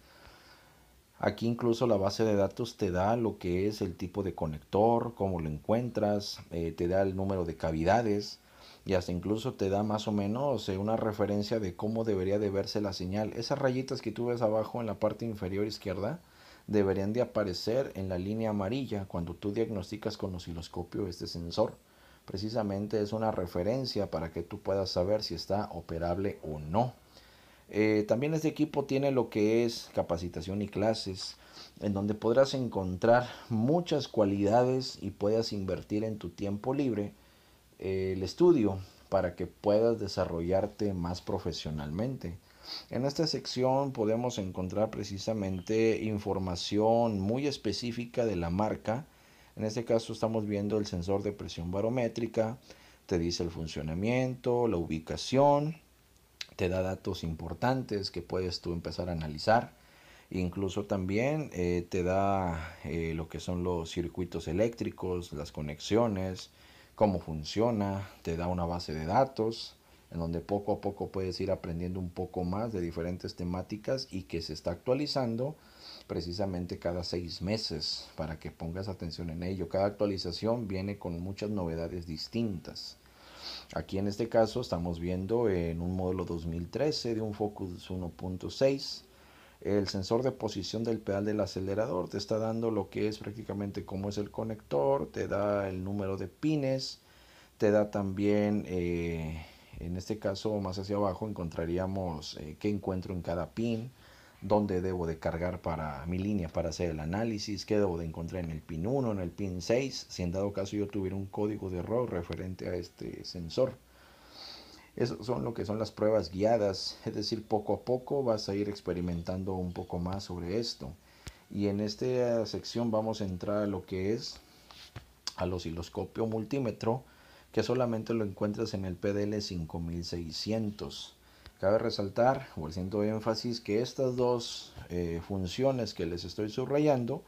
Aquí incluso la base de datos te da lo que es el tipo de conector, cómo lo encuentras, eh, te da el número de cavidades y hasta incluso te da más o menos eh, una referencia de cómo debería de verse la señal. Esas rayitas que tú ves abajo en la parte inferior izquierda deberían de aparecer en la línea amarilla cuando tú diagnosticas con osciloscopio este sensor precisamente es una referencia para que tú puedas saber si está operable o no. Eh, también este equipo tiene lo que es capacitación y clases, en donde podrás encontrar muchas cualidades y puedas invertir en tu tiempo libre eh, el estudio para que puedas desarrollarte más profesionalmente. En esta sección podemos encontrar precisamente información muy específica de la marca, en este caso estamos viendo el sensor de presión barométrica, te dice el funcionamiento, la ubicación, te da datos importantes que puedes tú empezar a analizar. Incluso también eh, te da eh, lo que son los circuitos eléctricos, las conexiones, cómo funciona, te da una base de datos en donde poco a poco puedes ir aprendiendo un poco más de diferentes temáticas y que se está actualizando precisamente cada seis meses para que pongas atención en ello. Cada actualización viene con muchas novedades distintas. Aquí en este caso estamos viendo en un modelo 2013 de un Focus 1.6. El sensor de posición del pedal del acelerador te está dando lo que es prácticamente cómo es el conector, te da el número de pines, te da también, eh, en este caso más hacia abajo encontraríamos eh, qué encuentro en cada pin dónde debo de cargar para mi línea para hacer el análisis, qué debo de encontrar en el pin 1, en el pin 6, si en dado caso yo tuviera un código de error referente a este sensor. Esas son lo que son las pruebas guiadas, es decir, poco a poco vas a ir experimentando un poco más sobre esto. Y en esta sección vamos a entrar a lo que es al osciloscopio multímetro, que solamente lo encuentras en el PDL 5600. Cabe resaltar, o de énfasis, que estas dos eh, funciones que les estoy subrayando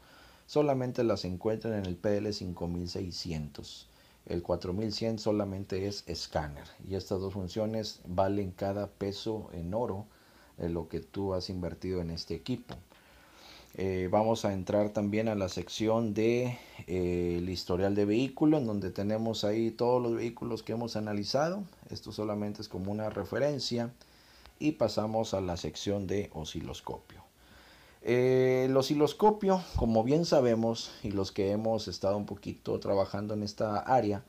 solamente las encuentran en el PL 5600. El 4100 solamente es escáner y estas dos funciones valen cada peso en oro lo que tú has invertido en este equipo. Eh, vamos a entrar también a la sección de eh, historial de vehículos, en donde tenemos ahí todos los vehículos que hemos analizado esto solamente es como una referencia y pasamos a la sección de osciloscopio. Eh, el osciloscopio, como bien sabemos, y los que hemos estado un poquito trabajando en esta área,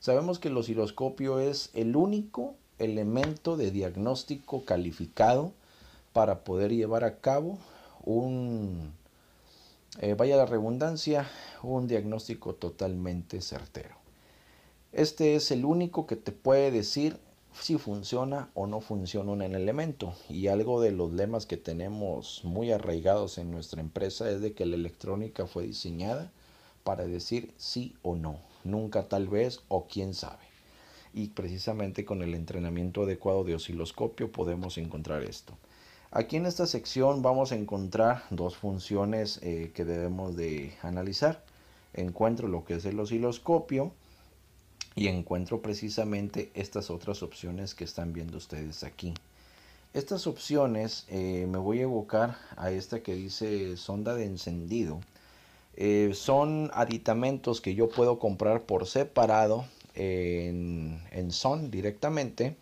sabemos que el osciloscopio es el único elemento de diagnóstico calificado para poder llevar a cabo un, eh, vaya la redundancia, un diagnóstico totalmente certero. Este es el único que te puede decir si funciona o no funciona un elemento. Y algo de los lemas que tenemos muy arraigados en nuestra empresa es de que la electrónica fue diseñada para decir sí o no, nunca tal vez o quién sabe. Y precisamente con el entrenamiento adecuado de osciloscopio podemos encontrar esto. Aquí en esta sección vamos a encontrar dos funciones eh, que debemos de analizar. Encuentro lo que es el osciloscopio y encuentro precisamente estas otras opciones que están viendo ustedes aquí. Estas opciones eh, me voy a evocar a esta que dice sonda de encendido. Eh, son aditamentos que yo puedo comprar por separado en, en Son directamente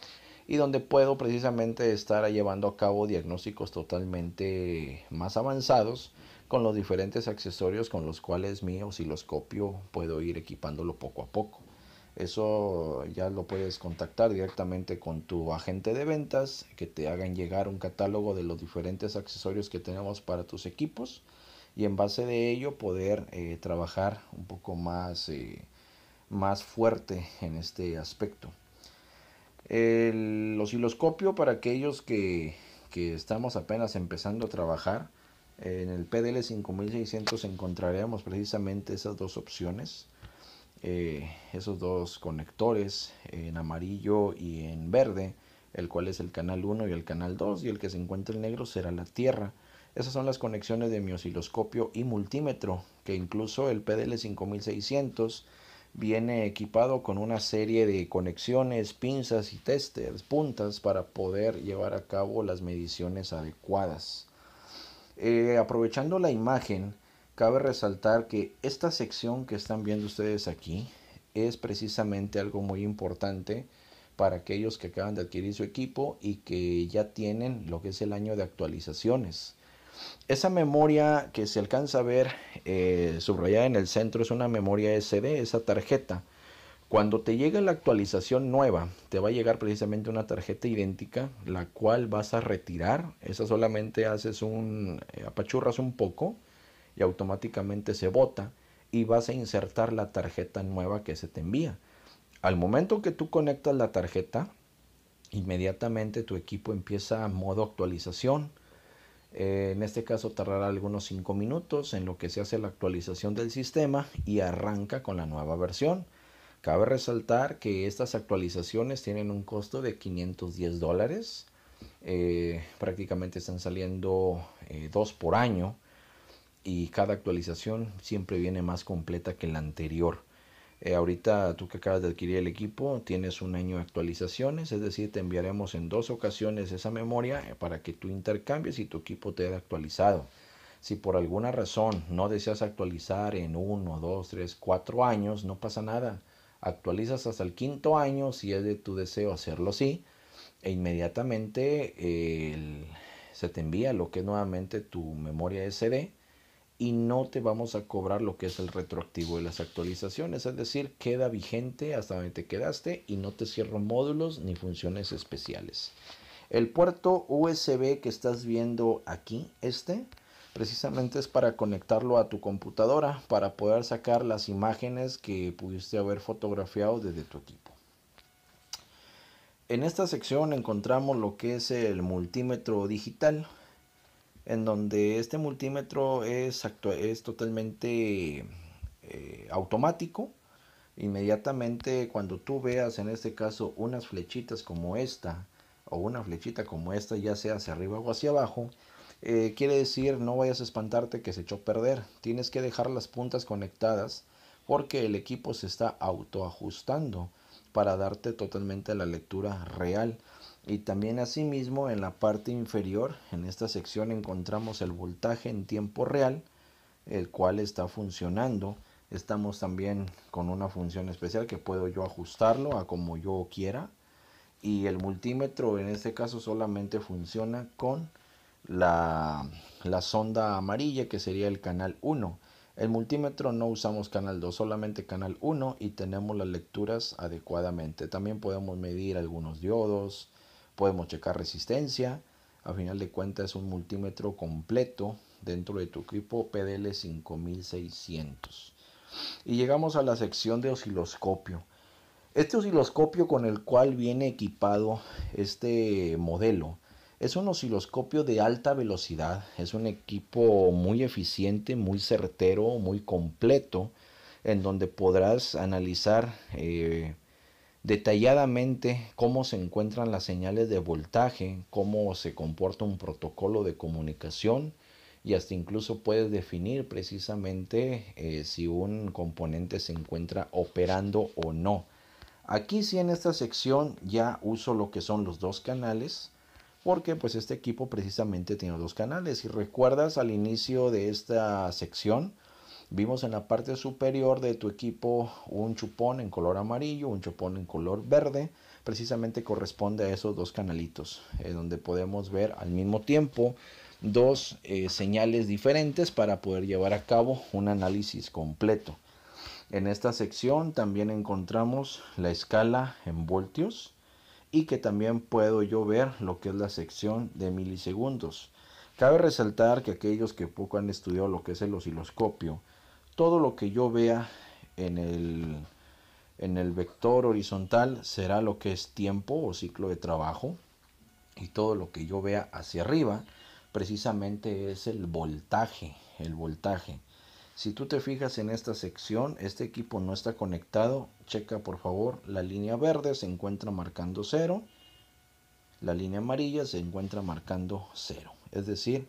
y donde puedo precisamente estar llevando a cabo diagnósticos totalmente más avanzados con los diferentes accesorios con los cuales mi osciloscopio puedo ir equipándolo poco a poco. Eso ya lo puedes contactar directamente con tu agente de ventas, que te hagan llegar un catálogo de los diferentes accesorios que tenemos para tus equipos y en base de ello poder eh, trabajar un poco más, eh, más fuerte en este aspecto. El osciloscopio para aquellos que, que estamos apenas empezando a trabajar, en el PDL 5600 encontraremos precisamente esas dos opciones eh, esos dos conectores en amarillo y en verde, el cual es el canal 1 y el canal 2, y el que se encuentra en negro será la Tierra. Esas son las conexiones de mi osciloscopio y multímetro, que incluso el PDL5600 viene equipado con una serie de conexiones, pinzas y testers, puntas para poder llevar a cabo las mediciones adecuadas. Eh, aprovechando la imagen, Cabe resaltar que esta sección que están viendo ustedes aquí es precisamente algo muy importante para aquellos que acaban de adquirir su equipo y que ya tienen lo que es el año de actualizaciones. Esa memoria que se alcanza a ver eh, subrayada en el centro es una memoria SD, esa tarjeta. Cuando te llega la actualización nueva, te va a llegar precisamente una tarjeta idéntica, la cual vas a retirar. Esa solamente haces un, eh, apachurras un poco y automáticamente se bota y vas a insertar la tarjeta nueva que se te envía. Al momento que tú conectas la tarjeta, inmediatamente tu equipo empieza a modo actualización. Eh, en este caso tardará algunos 5 minutos en lo que se hace la actualización del sistema y arranca con la nueva versión. Cabe resaltar que estas actualizaciones tienen un costo de 510 dólares. Eh, prácticamente están saliendo eh, dos por año y cada actualización siempre viene más completa que la anterior. Eh, ahorita tú que acabas de adquirir el equipo tienes un año de actualizaciones, es decir, te enviaremos en dos ocasiones esa memoria eh, para que tú intercambies y tu equipo te haya actualizado. Si por alguna razón no deseas actualizar en uno, dos, tres, cuatro años, no pasa nada. Actualizas hasta el quinto año si es de tu deseo hacerlo así e inmediatamente eh, se te envía lo que es nuevamente tu memoria SD y no te vamos a cobrar lo que es el retroactivo de las actualizaciones, es decir, queda vigente hasta donde te quedaste y no te cierro módulos ni funciones especiales. El puerto USB que estás viendo aquí, este, precisamente es para conectarlo a tu computadora para poder sacar las imágenes que pudiste haber fotografiado desde tu equipo. En esta sección encontramos lo que es el multímetro digital, en donde este multímetro es, es totalmente eh, automático. Inmediatamente cuando tú veas en este caso unas flechitas como esta o una flechita como esta, ya sea hacia arriba o hacia abajo, eh, quiere decir no vayas a espantarte que se echó a perder. Tienes que dejar las puntas conectadas porque el equipo se está autoajustando para darte totalmente la lectura real y también asimismo en la parte inferior en esta sección encontramos el voltaje en tiempo real el cual está funcionando estamos también con una función especial que puedo yo ajustarlo a como yo quiera y el multímetro en este caso solamente funciona con la, la sonda amarilla que sería el canal 1 el multímetro no usamos canal 2 solamente canal 1 y tenemos las lecturas adecuadamente también podemos medir algunos diodos podemos checar resistencia. A final de cuentas es un multímetro completo dentro de tu equipo PDL 5600. Y llegamos a la sección de osciloscopio. Este osciloscopio con el cual viene equipado este modelo es un osciloscopio de alta velocidad. Es un equipo muy eficiente, muy certero, muy completo, en donde podrás analizar eh, detalladamente cómo se encuentran las señales de voltaje, cómo se comporta un protocolo de comunicación y hasta incluso puedes definir precisamente eh, si un componente se encuentra operando o no. Aquí sí en esta sección ya uso lo que son los dos canales porque pues este equipo precisamente tiene dos canales. y recuerdas al inicio de esta sección Vimos en la parte superior de tu equipo un chupón en color amarillo, un chupón en color verde. Precisamente corresponde a esos dos canalitos, eh, donde podemos ver al mismo tiempo dos eh, señales diferentes para poder llevar a cabo un análisis completo. En esta sección también encontramos la escala en voltios y que también puedo yo ver lo que es la sección de milisegundos. Cabe resaltar que aquellos que poco han estudiado lo que es el osciloscopio todo lo que yo vea en el, en el vector horizontal será lo que es tiempo o ciclo de trabajo y todo lo que yo vea hacia arriba precisamente es el voltaje, el voltaje. Si tú te fijas en esta sección, este equipo no está conectado. Checa por favor, la línea verde se encuentra marcando cero. La línea amarilla se encuentra marcando cero. Es decir,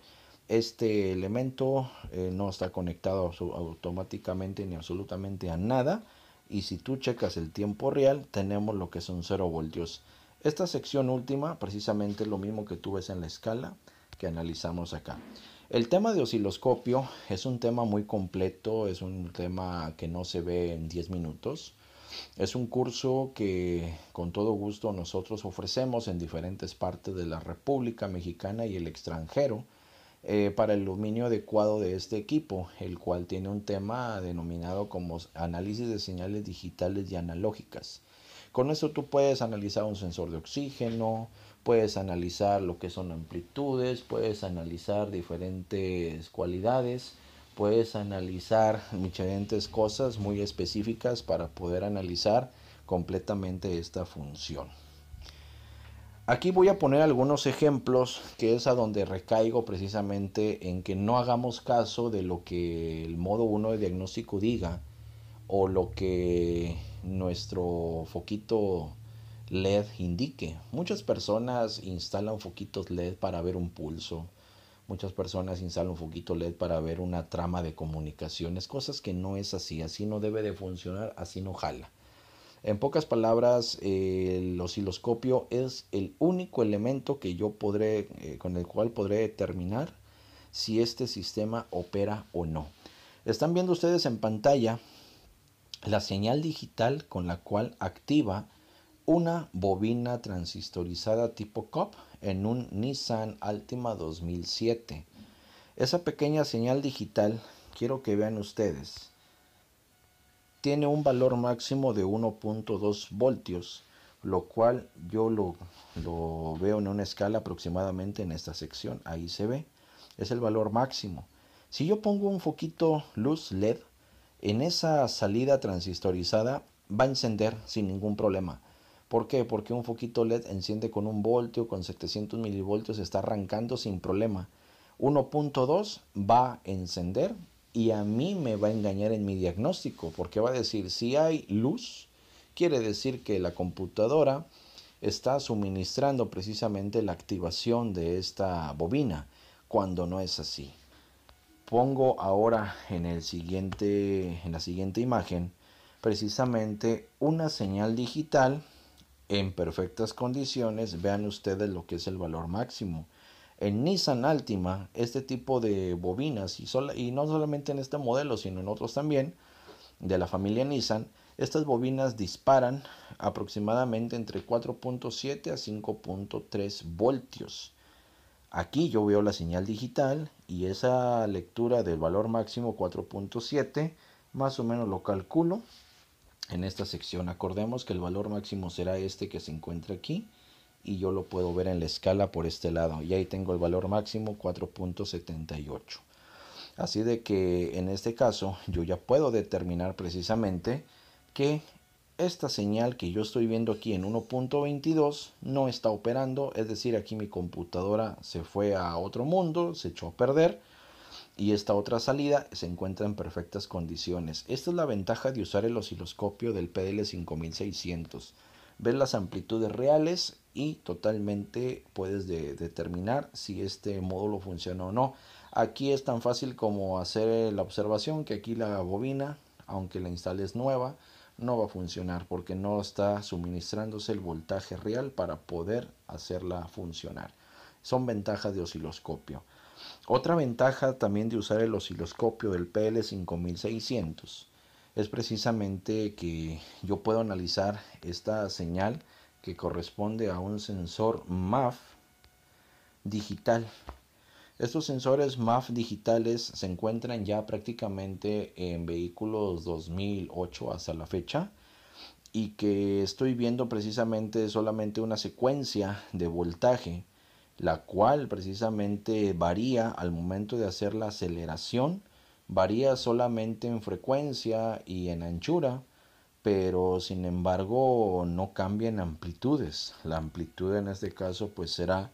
este elemento eh, no está conectado automáticamente ni absolutamente a nada. Y si tú checas el tiempo real, tenemos lo que son 0 voltios. Esta sección última, precisamente lo mismo que tú ves en la escala que analizamos acá. El tema de osciloscopio es un tema muy completo, es un tema que no se ve en 10 minutos. Es un curso que con todo gusto nosotros ofrecemos en diferentes partes de la República Mexicana y el extranjero eh, para el dominio adecuado de este equipo, el cual tiene un tema denominado como análisis de señales digitales y analógicas. Con esto tú puedes analizar un sensor de oxígeno, puedes analizar lo que son amplitudes, puedes analizar diferentes cualidades, puedes analizar diferentes cosas muy específicas para poder analizar completamente esta función. Aquí voy a poner algunos ejemplos que es a donde recaigo precisamente en que no hagamos caso de lo que el modo 1 de diagnóstico diga o lo que nuestro foquito LED indique. Muchas personas instalan foquitos LED para ver un pulso. Muchas personas instalan un foquito LED para ver una trama de comunicaciones, cosas que no es así, así no debe de funcionar, así no jala. En pocas palabras, el osciloscopio es el único elemento que yo podré, eh, con el cual podré determinar si este sistema opera o no. Están viendo ustedes en pantalla la señal digital con la cual activa una bobina transistorizada tipo COP en un Nissan Altima 2007. Esa pequeña señal digital quiero que vean ustedes tiene un valor máximo de 1.2 voltios, lo cual yo lo, lo, veo en una escala aproximadamente en esta sección, ahí se ve, es el valor máximo. Si yo pongo un foquito luz LED en esa salida transistorizada, va a encender sin ningún problema. ¿Por qué? Porque un foquito LED enciende con un voltio, con 700 milivoltios, está arrancando sin problema. 1.2 va a encender y a mí me va a engañar en mi diagnóstico, porque va a decir, si hay luz, quiere decir que la computadora está suministrando precisamente la activación de esta bobina, cuando no es así. Pongo ahora en, el siguiente, en la siguiente imagen precisamente una señal digital en perfectas condiciones. Vean ustedes lo que es el valor máximo. En Nissan Altima, este tipo de bobinas, y, no solamente en este modelo, sino en otros también, de la familia Nissan, estas bobinas disparan aproximadamente entre 4.7 a 5.3 voltios. Aquí yo veo la señal digital y esa lectura del valor máximo 4.7 más o menos lo calculo en esta sección. Acordemos que el valor máximo será este que se encuentra aquí y yo lo puedo ver en la escala por este lado y ahí tengo el valor máximo 4.78 así de que en este caso yo ya puedo determinar precisamente que esta señal que yo estoy viendo aquí en 1.22 no está operando es decir aquí mi computadora se fue a otro mundo se echó a perder y esta otra salida se encuentra en perfectas condiciones esta es la ventaja de usar el osciloscopio del PDL 5600 ver las amplitudes reales y totalmente puedes determinar si este módulo funciona o no. Aquí es tan fácil como hacer eh, la observación que aquí la bobina, aunque la instales nueva, no va a funcionar porque no está suministrándose el voltaje real para poder hacerla funcionar. Son ventajas de osciloscopio. Otra ventaja también de usar el osciloscopio del PL5600 es precisamente que yo puedo analizar esta señal que corresponde a un sensor MAF digital. Estos sensores MAF digitales se encuentran ya prácticamente en vehículos 2008 hasta la fecha y que estoy viendo precisamente solamente una secuencia de voltaje la cual precisamente varía al momento de hacer la aceleración varía solamente en frecuencia y en anchura pero sin embargo no cambian amplitudes. La amplitud en este caso pues será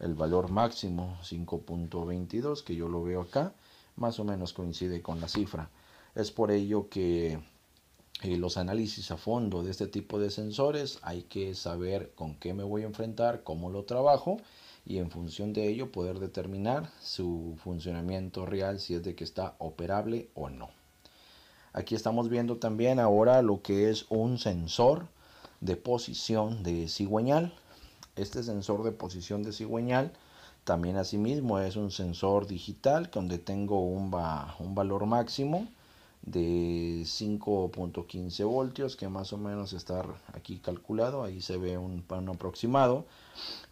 el valor máximo 5.22 que yo lo veo acá, más o menos coincide con la cifra. Es por ello que eh, los análisis a fondo de este tipo de sensores hay que saber con qué me voy a enfrentar, cómo lo trabajo y en función de ello poder determinar su funcionamiento real si es de que está operable o no. Aquí estamos viendo también ahora lo que es un sensor de posición de cigüeñal. Este sensor de posición de cigüeñal también asimismo es un sensor digital donde tengo un, un valor máximo de 5.15 voltios que más o menos está aquí calculado ahí se ve un plano aproximado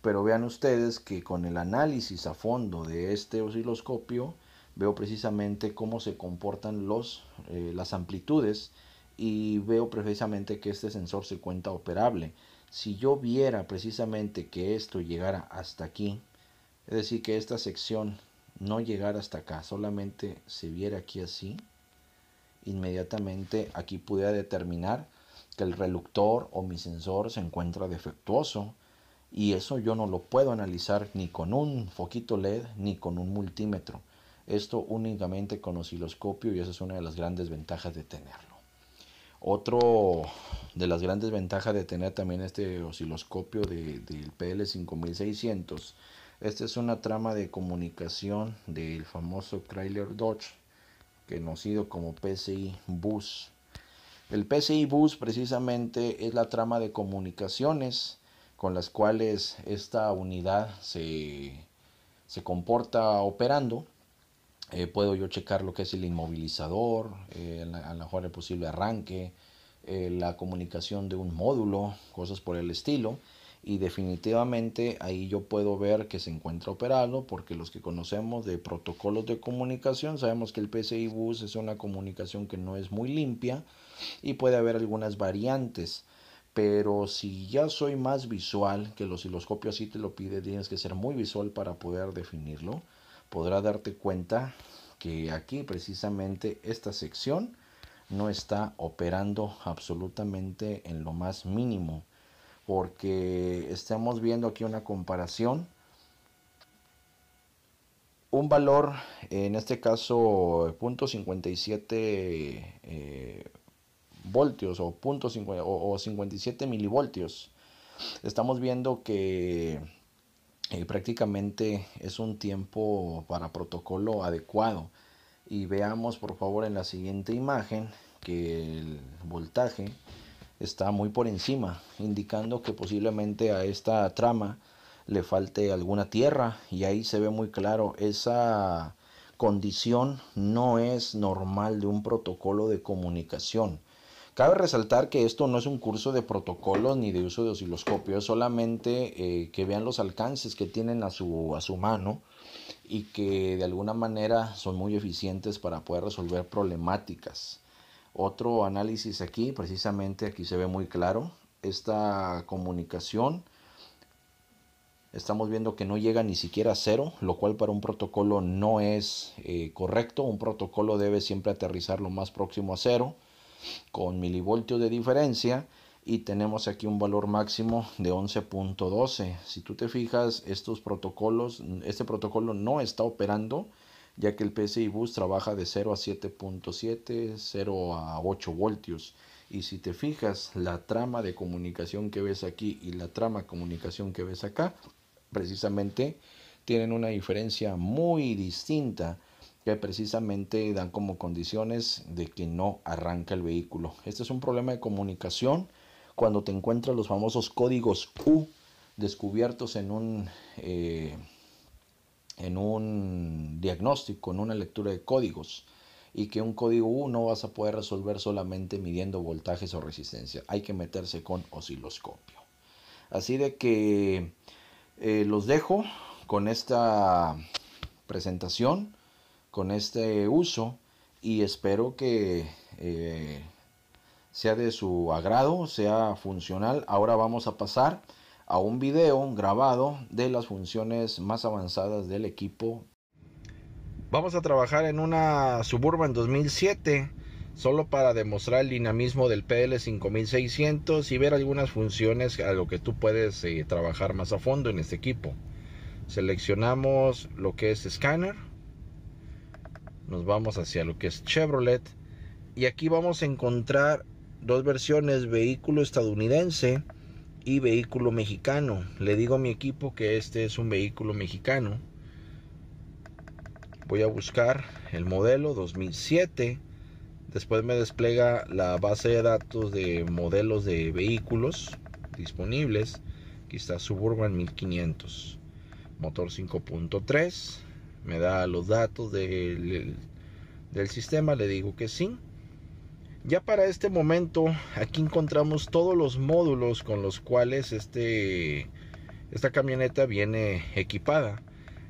pero vean ustedes que con el análisis a fondo de este osciloscopio veo precisamente cómo se comportan los, eh, las amplitudes y veo precisamente que este sensor se cuenta operable. Si yo viera precisamente que esto llegara hasta aquí, es decir, que esta sección no llegara hasta acá, solamente se viera aquí así, inmediatamente aquí pudiera determinar que el reluctor o mi sensor se encuentra defectuoso y eso yo no lo puedo analizar ni con un foquito LED ni con un multímetro. Esto únicamente con osciloscopio y esa es una de las grandes ventajas de tenerlo. Otro de las grandes ventajas de tener también este osciloscopio del PL5600. Esta es una trama de comunicación del famoso Chrysler Dodge, conocido como PCI Bus. El PCI Bus precisamente es la trama de comunicaciones con las cuales esta unidad se comporta operando eh, puedo yo checar lo que es el inmovilizador, eh, a lo mejor el posible arranque, eh, la comunicación de un módulo, cosas por el estilo. Y definitivamente ahí yo puedo ver que se encuentra operado porque los que conocemos de protocolos de comunicación sabemos que el PCI bus es una comunicación que no es muy limpia y puede haber algunas variantes. Pero si ya soy más visual, que el osciloscopio así te lo pide, tienes que ser muy visual para poder definirlo podrá darte cuenta que aquí precisamente esta sección no está operando absolutamente en lo más mínimo porque estamos viendo aquí una comparación un valor en este caso 0.57 eh, voltios o, punto o, o 57 milivoltios estamos viendo que eh, prácticamente es un tiempo para protocolo adecuado. Y veamos por favor en la siguiente imagen que el voltaje está muy por encima, indicando que posiblemente a esta trama le falte alguna tierra y ahí se ve muy claro esa condición no es normal de un protocolo de comunicación. Cabe resaltar que esto no es un curso de protocolos ni de uso de osciloscopio, es solamente eh, que vean los alcances que tienen a su, a su mano y que de alguna manera son muy eficientes para poder resolver problemáticas. Otro análisis aquí, precisamente aquí se ve muy claro, esta comunicación estamos viendo que no llega ni siquiera a cero, lo cual para un protocolo no es eh, correcto. Un protocolo debe siempre aterrizar lo más próximo a cero con milivoltios de diferencia y tenemos aquí un valor máximo de 11.12 si tú te fijas estos protocolos este protocolo no está operando ya que el PCI bus trabaja de 0 a 7.7 0 a 8 voltios y si te fijas la trama de comunicación que ves aquí y la trama de comunicación que ves acá precisamente tienen una diferencia muy distinta que precisamente dan como condiciones de que no arranca el vehículo. Este es un problema de comunicación cuando te encuentras los famosos códigos U descubiertos en un, eh, en un diagnóstico, en una lectura de códigos y que un código U no vas a poder resolver solamente midiendo voltajes o resistencia. Hay que meterse con osciloscopio. Así de que eh, los dejo con esta presentación con este uso y espero que eh, sea de su agrado, sea funcional. Ahora vamos a pasar a un video grabado de las funciones más avanzadas del equipo. Vamos a trabajar en una Suburban 2007 solo para demostrar el dinamismo del PL5600 y ver algunas funciones a lo que tú puedes eh, trabajar más a fondo en este equipo. Seleccionamos lo que es Scanner nos vamos hacia lo que es Chevrolet y aquí vamos a encontrar dos versiones, vehículo estadounidense y vehículo mexicano. Le digo a mi equipo que este es un vehículo mexicano. Voy a buscar el modelo 2007. Después me despliega la base de datos de modelos de vehículos disponibles. Aquí está Suburban 1500. Motor 5.3 me da los datos del, sistema, le digo que sí. Ya para este momento aquí encontramos todos los módulos con los cuales este, esta camioneta viene equipada.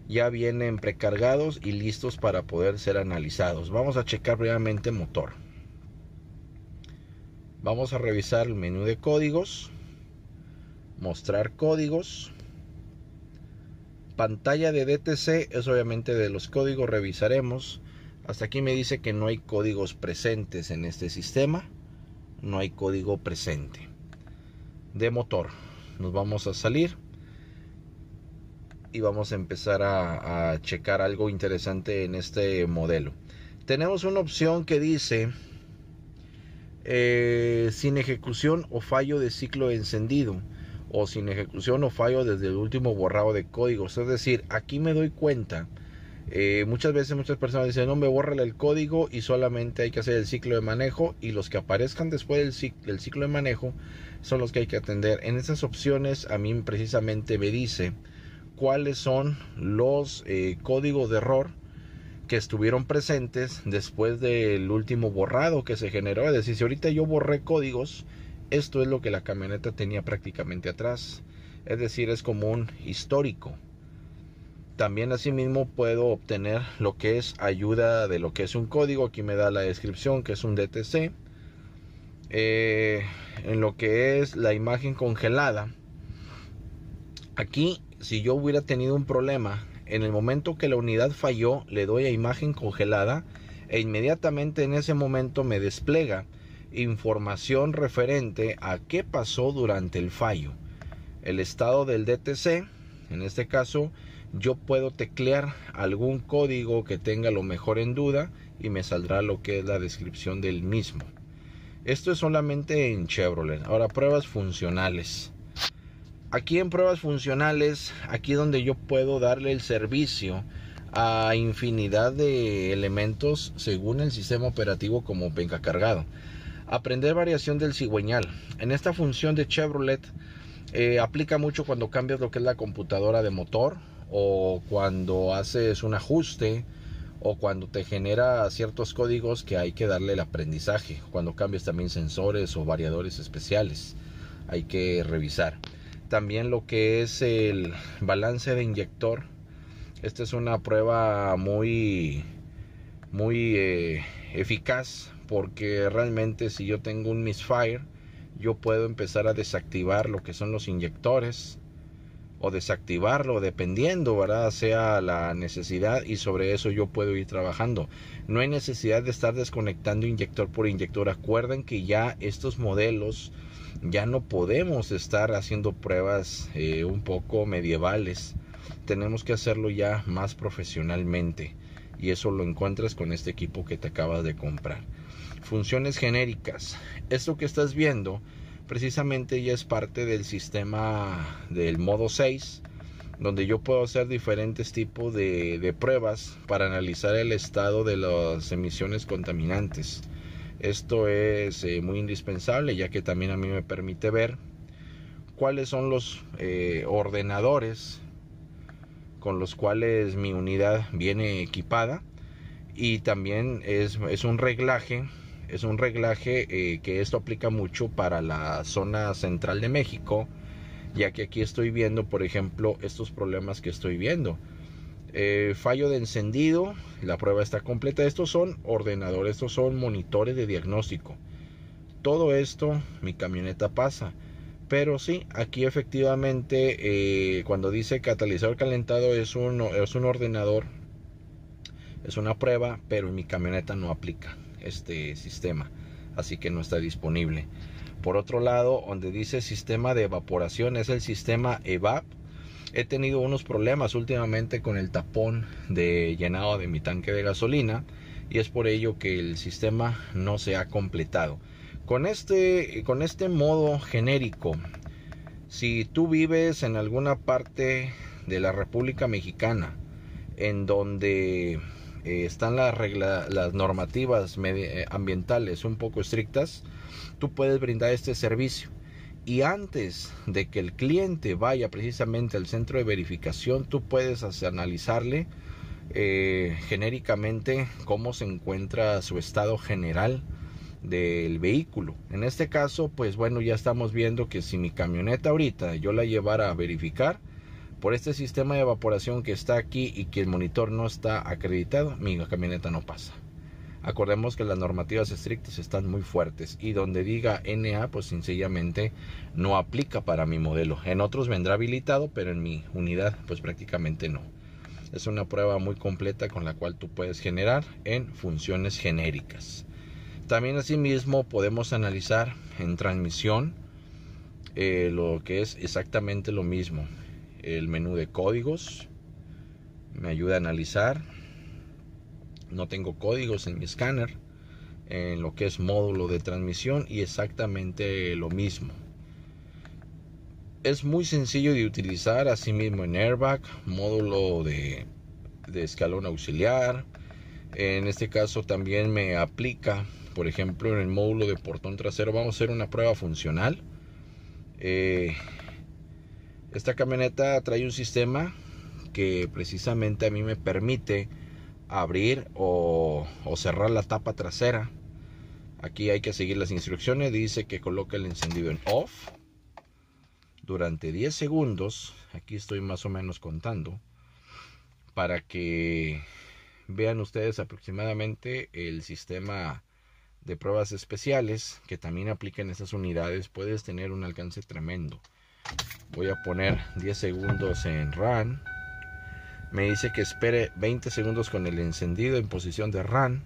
Ya vienen precargados y listos para poder ser analizados. Vamos a checar brevemente motor. Vamos a revisar el menú de códigos. Mostrar códigos pantalla de DTC es obviamente de los códigos, revisaremos. Hasta aquí me dice que no hay códigos presentes en este sistema. No hay código presente. De motor. Nos vamos a salir. Y vamos a empezar a, checar algo interesante en este modelo. Tenemos una opción que dice eh, sin ejecución o fallo de ciclo encendido o sin ejecución o fallo desde el último borrado de códigos. Es decir, aquí me doy cuenta. Eh, muchas veces muchas personas dicen, no me borra el código y solamente hay que hacer el ciclo de manejo y los que aparezcan después del ciclo, de manejo son los que hay que atender. En esas opciones a mí precisamente me dice cuáles son los eh, códigos de error que estuvieron presentes después del último borrado que se generó. Es decir, si ahorita yo borré códigos, esto es lo que la camioneta tenía prácticamente atrás, es decir, es como un histórico. También asimismo puedo obtener lo que es ayuda de lo que es un código, aquí me da la descripción que es un DTC. Eh, en lo que es la imagen congelada, aquí si yo hubiera tenido un problema, en el momento que la unidad falló, le doy a imagen congelada e inmediatamente en ese momento me despliega información referente a qué pasó durante el fallo. El estado del DTC, en este caso, yo puedo teclear algún código que tenga lo mejor en duda y me saldrá lo que es la descripción del mismo. Esto es solamente en Chevrolet. Ahora, pruebas funcionales. Aquí en pruebas funcionales, aquí donde yo puedo darle el servicio a infinidad de elementos según el sistema operativo como venga cargado. Aprender variación del cigüeñal. En esta función de Chevrolet eh, aplica mucho cuando cambias lo que es la computadora de motor o cuando haces un ajuste o cuando te genera ciertos códigos que hay que darle el aprendizaje, cuando cambias también sensores o variadores especiales, hay que revisar. También lo que es el balance de inyector, esta es una prueba muy, muy eh, eficaz porque realmente si yo tengo un misfire, yo puedo empezar a desactivar lo que son los inyectores o desactivarlo dependiendo, ¿verdad? Sea la necesidad y sobre eso yo puedo ir trabajando. No hay necesidad de estar desconectando inyector por inyector. Acuerden que ya estos modelos ya no podemos estar haciendo pruebas eh, un poco medievales. Tenemos que hacerlo ya más profesionalmente y eso lo encuentras con este equipo que te acabas de comprar funciones genéricas. Esto que estás viendo precisamente ya es parte del sistema del modo 6 donde yo puedo hacer diferentes tipos de, pruebas para analizar el estado de las emisiones contaminantes. Esto es eh, muy indispensable ya que también a mí me permite ver cuáles son los eh, ordenadores con los cuales mi unidad viene equipada y también es un reglaje es un reglaje eh, que esto aplica mucho para la zona central de México, ya que aquí estoy viendo, por ejemplo, estos problemas que estoy viendo. Eh, fallo de encendido, la prueba está completa. Estos son ordenadores, estos son monitores de diagnóstico. Todo esto, mi camioneta pasa. Pero sí, aquí efectivamente, eh, cuando dice catalizador calentado, es un, es un ordenador, es una prueba, pero en mi camioneta no aplica este sistema, así que no está disponible. Por otro lado, donde dice sistema de evaporación es el sistema EVAP. He tenido unos problemas últimamente con el tapón de llenado de mi tanque de gasolina y es por ello que el sistema no se ha completado. Con este, con este modo genérico, si tú vives en alguna parte de la República Mexicana en donde eh, están las las normativas eh, ambientales un poco estrictas, tú puedes brindar este servicio. Y antes de que el cliente vaya precisamente al centro de verificación, tú puedes analizarle eh, genéricamente cómo se encuentra su estado general del vehículo. En este caso, pues bueno, ya estamos viendo que si mi camioneta ahorita yo la llevara a verificar, por este sistema de evaporación que está aquí y que el monitor no está acreditado, mi camioneta no pasa. Acordemos que las normativas estrictas están muy fuertes y donde diga NA, pues sencillamente no aplica para mi modelo. En otros vendrá habilitado, pero en mi unidad, pues prácticamente no. Es una prueba muy completa con la cual tú puedes generar en funciones genéricas. También asimismo podemos analizar en transmisión eh, lo que es exactamente lo mismo el menú de códigos. Me ayuda a analizar. No tengo códigos en mi escáner, en lo que es módulo de transmisión y exactamente lo mismo. Es muy sencillo de utilizar, así mismo en airbag, módulo de, escalón auxiliar. En este caso también me aplica, por ejemplo, en el módulo de portón trasero. Vamos a hacer una prueba funcional. Eh, esta camioneta trae un sistema que precisamente a mí me permite abrir o, cerrar la tapa trasera. Aquí hay que seguir las instrucciones. Dice que coloca el encendido en off durante 10 segundos. Aquí estoy más o menos contando para que vean ustedes aproximadamente el sistema de pruebas especiales que también aplican estas unidades. Puedes tener un alcance tremendo voy a poner 10 segundos en run me dice que espere 20 segundos con el encendido en posición de run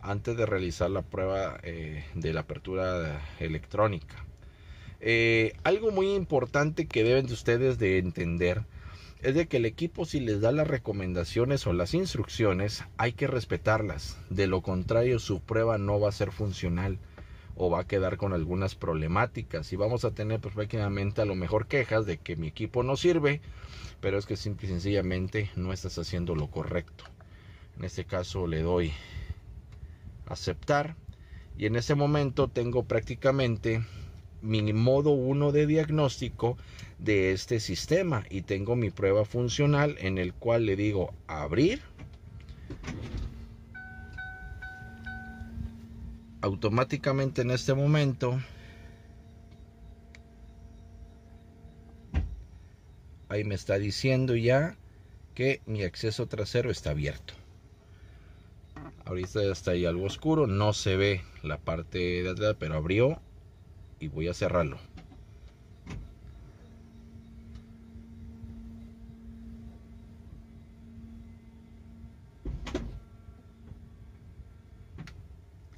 antes de realizar la prueba eh, de la apertura electrónica eh, algo muy importante que deben de ustedes de entender es de que el equipo si les da las recomendaciones o las instrucciones hay que respetarlas. De lo contrario su prueba no va a ser funcional o va a quedar con algunas problemáticas y vamos a tener perfectamente pues, a lo mejor quejas de que mi equipo no sirve, pero es que simple y sencillamente no estás haciendo lo correcto. En este caso le doy aceptar y en ese momento tengo prácticamente mi modo 1 de diagnóstico de este sistema y tengo mi prueba funcional en el cual le digo abrir automáticamente en este momento ahí me está diciendo ya que mi acceso trasero está abierto ahorita está ahí algo oscuro no se ve la parte de atrás pero abrió y voy a cerrarlo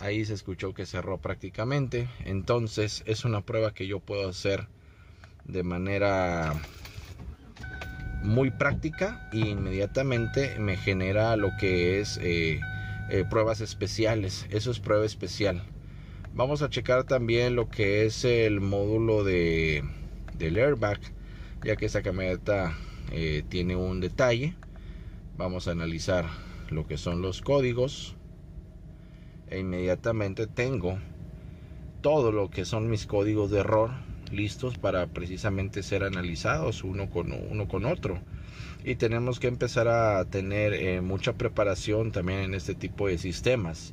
Ahí se escuchó que cerró prácticamente. Entonces es una prueba que yo puedo hacer de manera muy práctica ...y inmediatamente me genera lo que es eh, eh, pruebas especiales. Eso es prueba especial. Vamos a checar también lo que es el módulo de, del airbag, ya que esta camioneta eh, tiene un detalle. Vamos a analizar lo que son los códigos e inmediatamente tengo todo lo que son mis códigos de error listos para precisamente ser analizados uno con, uno con otro. Y tenemos que empezar a tener eh, mucha preparación también en este tipo de sistemas,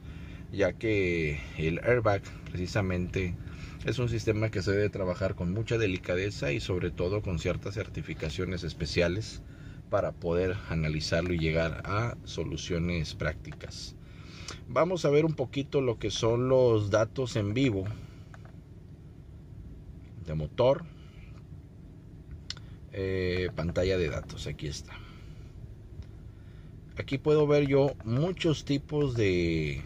ya que el airbag precisamente es un sistema que se debe trabajar con mucha delicadeza y sobre todo con ciertas certificaciones especiales para poder analizarlo y llegar a soluciones prácticas. Vamos a ver un poquito lo que son los datos en vivo de motor. Eh, pantalla de datos, aquí está. Aquí puedo ver yo muchos tipos de,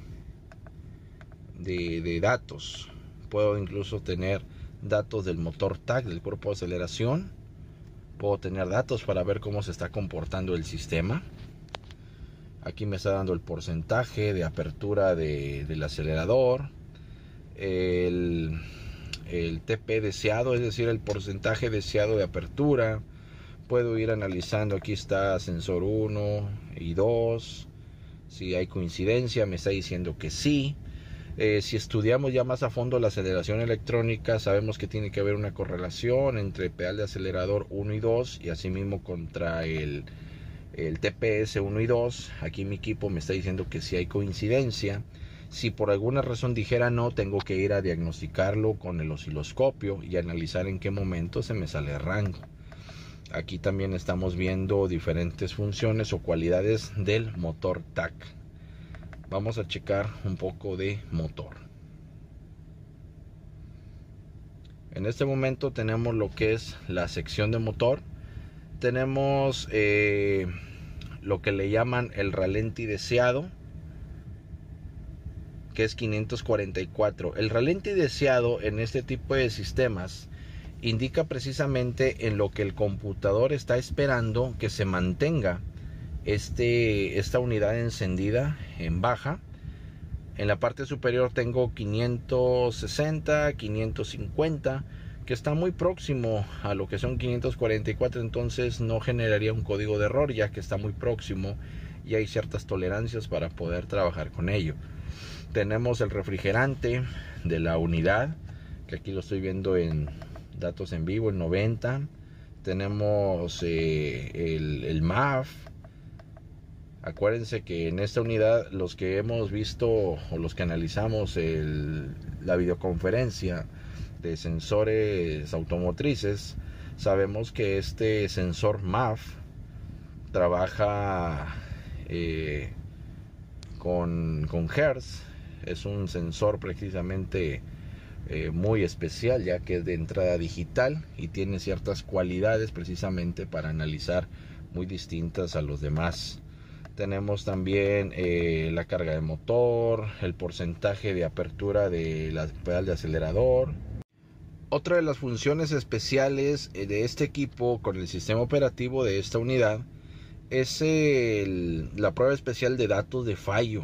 de, de datos. Puedo incluso tener datos del motor TAG, del cuerpo de aceleración. Puedo tener datos para ver cómo se está comportando el sistema. Aquí me está dando el porcentaje de apertura del acelerador, el, TP deseado, es decir, el porcentaje deseado de apertura. Puedo ir analizando, aquí está sensor 1 y 2. Si hay coincidencia, me está diciendo que sí. Eh, si estudiamos ya más a fondo la aceleración electrónica, sabemos que tiene que haber una correlación entre pedal de acelerador 1 y 2 y asimismo contra el, el TPS 1 y 2. Aquí mi equipo me está diciendo que si hay coincidencia, si por alguna razón dijera no, tengo que ir a diagnosticarlo con el osciloscopio y analizar en qué momento se me sale rango. Aquí también estamos viendo diferentes funciones o cualidades del motor TAC. Vamos a checar un poco de motor. En este momento tenemos lo que es la sección de motor tenemos eh, lo que le llaman el ralenti deseado, que es 544. El ralenti deseado en este tipo de sistemas indica precisamente en lo que el computador está esperando que se mantenga este, esta unidad encendida en baja. En la parte superior tengo 560, 550 que está muy próximo a lo que son 544, entonces no generaría un código de error ya que está muy próximo y hay ciertas tolerancias para poder trabajar con ello. Tenemos el refrigerante de la unidad, que aquí lo estoy viendo en datos en vivo, en 90. Tenemos eh, el, el MAF, Acuérdense que en esta unidad los que hemos visto o los que analizamos la videoconferencia de sensores automotrices, sabemos que este sensor MAF trabaja eh, con, con Hertz. Es un sensor precisamente eh, muy especial ya que es de entrada digital y tiene ciertas cualidades precisamente para analizar muy distintas a los demás. Tenemos también eh, la carga de motor, el porcentaje de apertura de la pedal de acelerador, otra de las funciones especiales eh, de este equipo con el sistema operativo de esta unidad es la prueba especial de datos de fallo.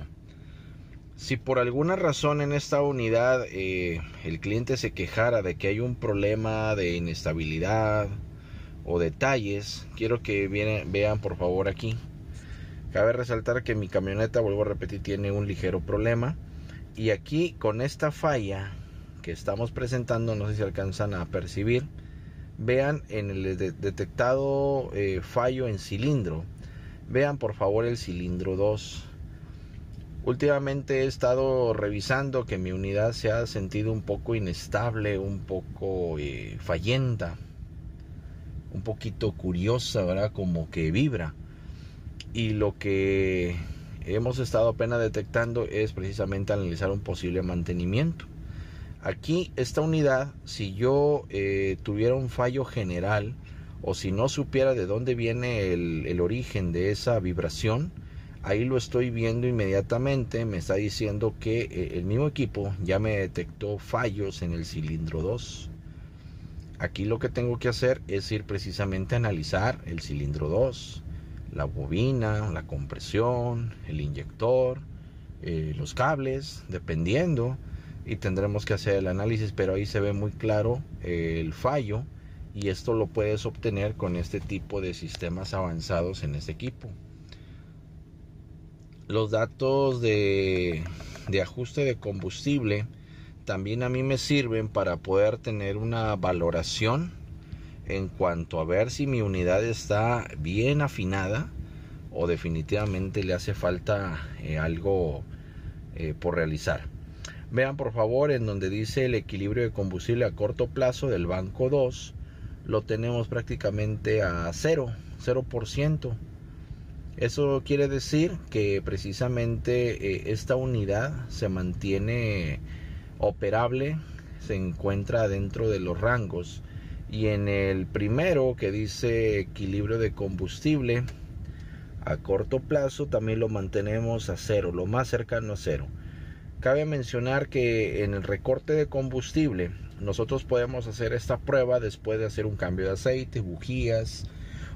Si por alguna razón en esta unidad eh, el cliente se quejara de que hay un problema de inestabilidad o detalles, quiero que vean por favor aquí. Cabe resaltar que mi camioneta, vuelvo a repetir, tiene un ligero problema. Y aquí con esta falla que estamos presentando, no sé si alcanzan a percibir, vean en el detectado eh, fallo en cilindro, vean por favor el cilindro 2. Últimamente he estado revisando que mi unidad se ha sentido un poco inestable, un poco eh, fallenta, un poquito curiosa, ¿verdad? Como que vibra. Y lo que hemos estado apenas detectando es precisamente analizar un posible mantenimiento. Aquí esta unidad, si yo eh, tuviera un fallo general o si no supiera de dónde viene el, origen de esa vibración, ahí lo estoy viendo inmediatamente, me está diciendo que eh, el mismo equipo ya me detectó fallos en el cilindro 2. Aquí lo que tengo que hacer es ir precisamente a analizar el cilindro 2, la bobina, la compresión, el inyector, eh, los cables, dependiendo y tendremos que hacer el análisis, pero ahí se ve muy claro eh, el fallo y esto lo puedes obtener con este tipo de sistemas avanzados en este equipo. Los datos de, ajuste de combustible también a mí me sirven para poder tener una valoración en cuanto a ver si mi unidad está bien afinada o definitivamente le hace falta eh, algo eh, por realizar. Vean por favor en donde dice el equilibrio de combustible a corto plazo del banco 2, lo tenemos prácticamente a cero, 0%. Eso quiere decir que precisamente eh, esta unidad se mantiene operable, se encuentra dentro de los rangos. Y en el primero que dice equilibrio de combustible a corto plazo también lo mantenemos a cero, lo más cercano a cero. Cabe mencionar que en el recorte de combustible nosotros podemos hacer esta prueba después de hacer un cambio de aceite, bujías,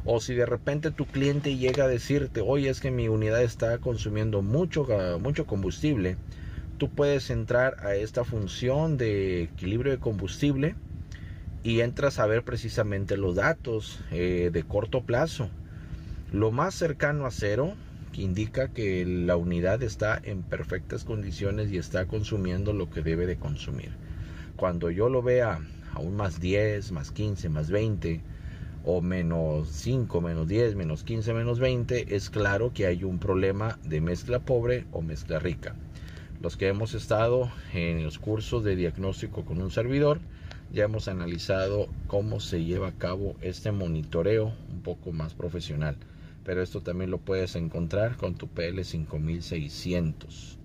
o si de repente tu cliente llega a decirte, oye, es que mi unidad está consumiendo mucho, ah, mucho combustible, tú puedes entrar a esta función de equilibrio de combustible y entras a ver precisamente los datos eh, de corto plazo. Lo más cercano a cero que indica que la unidad está en perfectas condiciones y está consumiendo lo que debe de consumir. Cuando yo lo vea a un más 10, más 15, más 20, o menos 5, menos 10, menos 15, menos 20, es claro que hay un problema de mezcla pobre o mezcla rica. Los que hemos estado en los cursos de diagnóstico con un servidor, ya hemos analizado cómo se lleva a cabo este monitoreo un poco más profesional pero esto también lo puedes encontrar con tu PL5600.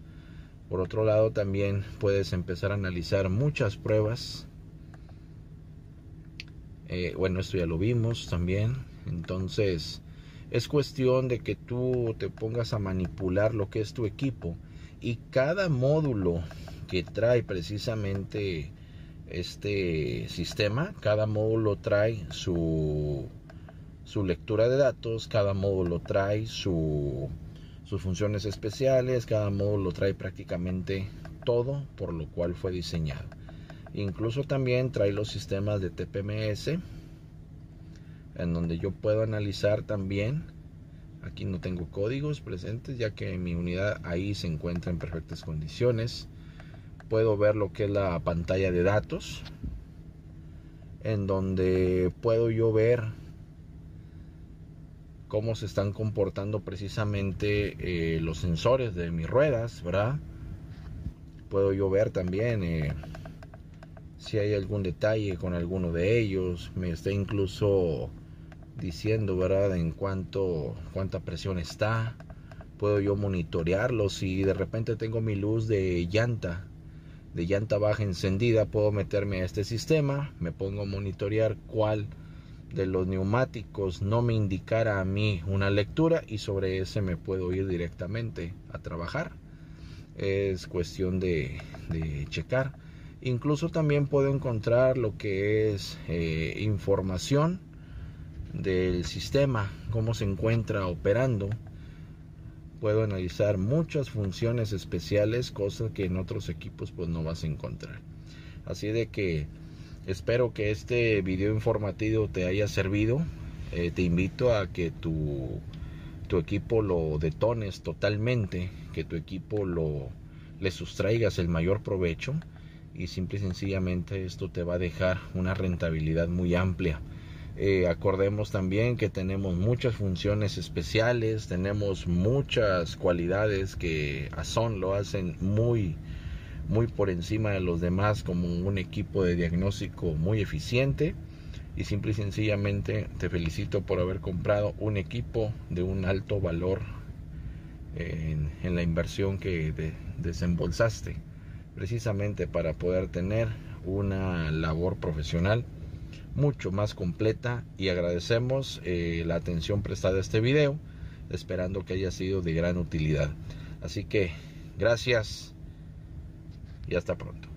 Por otro lado, también puedes empezar a analizar muchas pruebas. Eh, bueno, esto ya lo vimos también. Entonces, es cuestión de que tú te pongas a manipular lo que es tu equipo y cada módulo que trae precisamente este sistema, cada módulo trae su su lectura de datos, cada módulo trae sus funciones especiales, cada módulo trae prácticamente todo por lo cual fue diseñado. Incluso también trae los sistemas de TPMS, en donde yo puedo analizar también. Aquí no tengo códigos presentes, ya que mi unidad ahí se encuentra en perfectas condiciones. Puedo ver lo que es la pantalla de datos, en donde puedo yo ver cómo se están comportando precisamente eh, los sensores de mis ruedas, ¿verdad? Puedo yo ver también eh, si hay algún detalle con alguno de ellos. Me está incluso diciendo, ¿verdad? En cuanto cuánta presión está. Puedo yo monitorearlo. Si de repente tengo mi luz de llanta, de llanta baja encendida, puedo meterme a este sistema. Me pongo a monitorear cuál de los neumáticos no me indicara a mí una lectura y sobre ese me puedo ir directamente a trabajar. Es cuestión de, de checar. Incluso también puedo encontrar lo que es eh, información del sistema, cómo se encuentra operando. Puedo analizar muchas funciones especiales, cosas que en otros equipos pues no vas a encontrar. Así de que Espero que este video informativo te haya servido. Eh, te invito a que tu, tu equipo lo detones totalmente, que tu equipo lo, le sustraigas el mayor provecho y simple y sencillamente esto te va a dejar una rentabilidad muy amplia. Eh, acordemos también que tenemos muchas funciones especiales, tenemos muchas cualidades que a Son lo hacen muy muy por encima de los demás como un equipo de diagnóstico muy eficiente y simple y sencillamente te felicito por haber comprado un equipo de un alto valor en, la inversión que desembolsaste precisamente para poder tener una labor profesional mucho más completa y agradecemos eh, la atención prestada a este video esperando que haya sido de gran utilidad así que gracias y hasta pronto.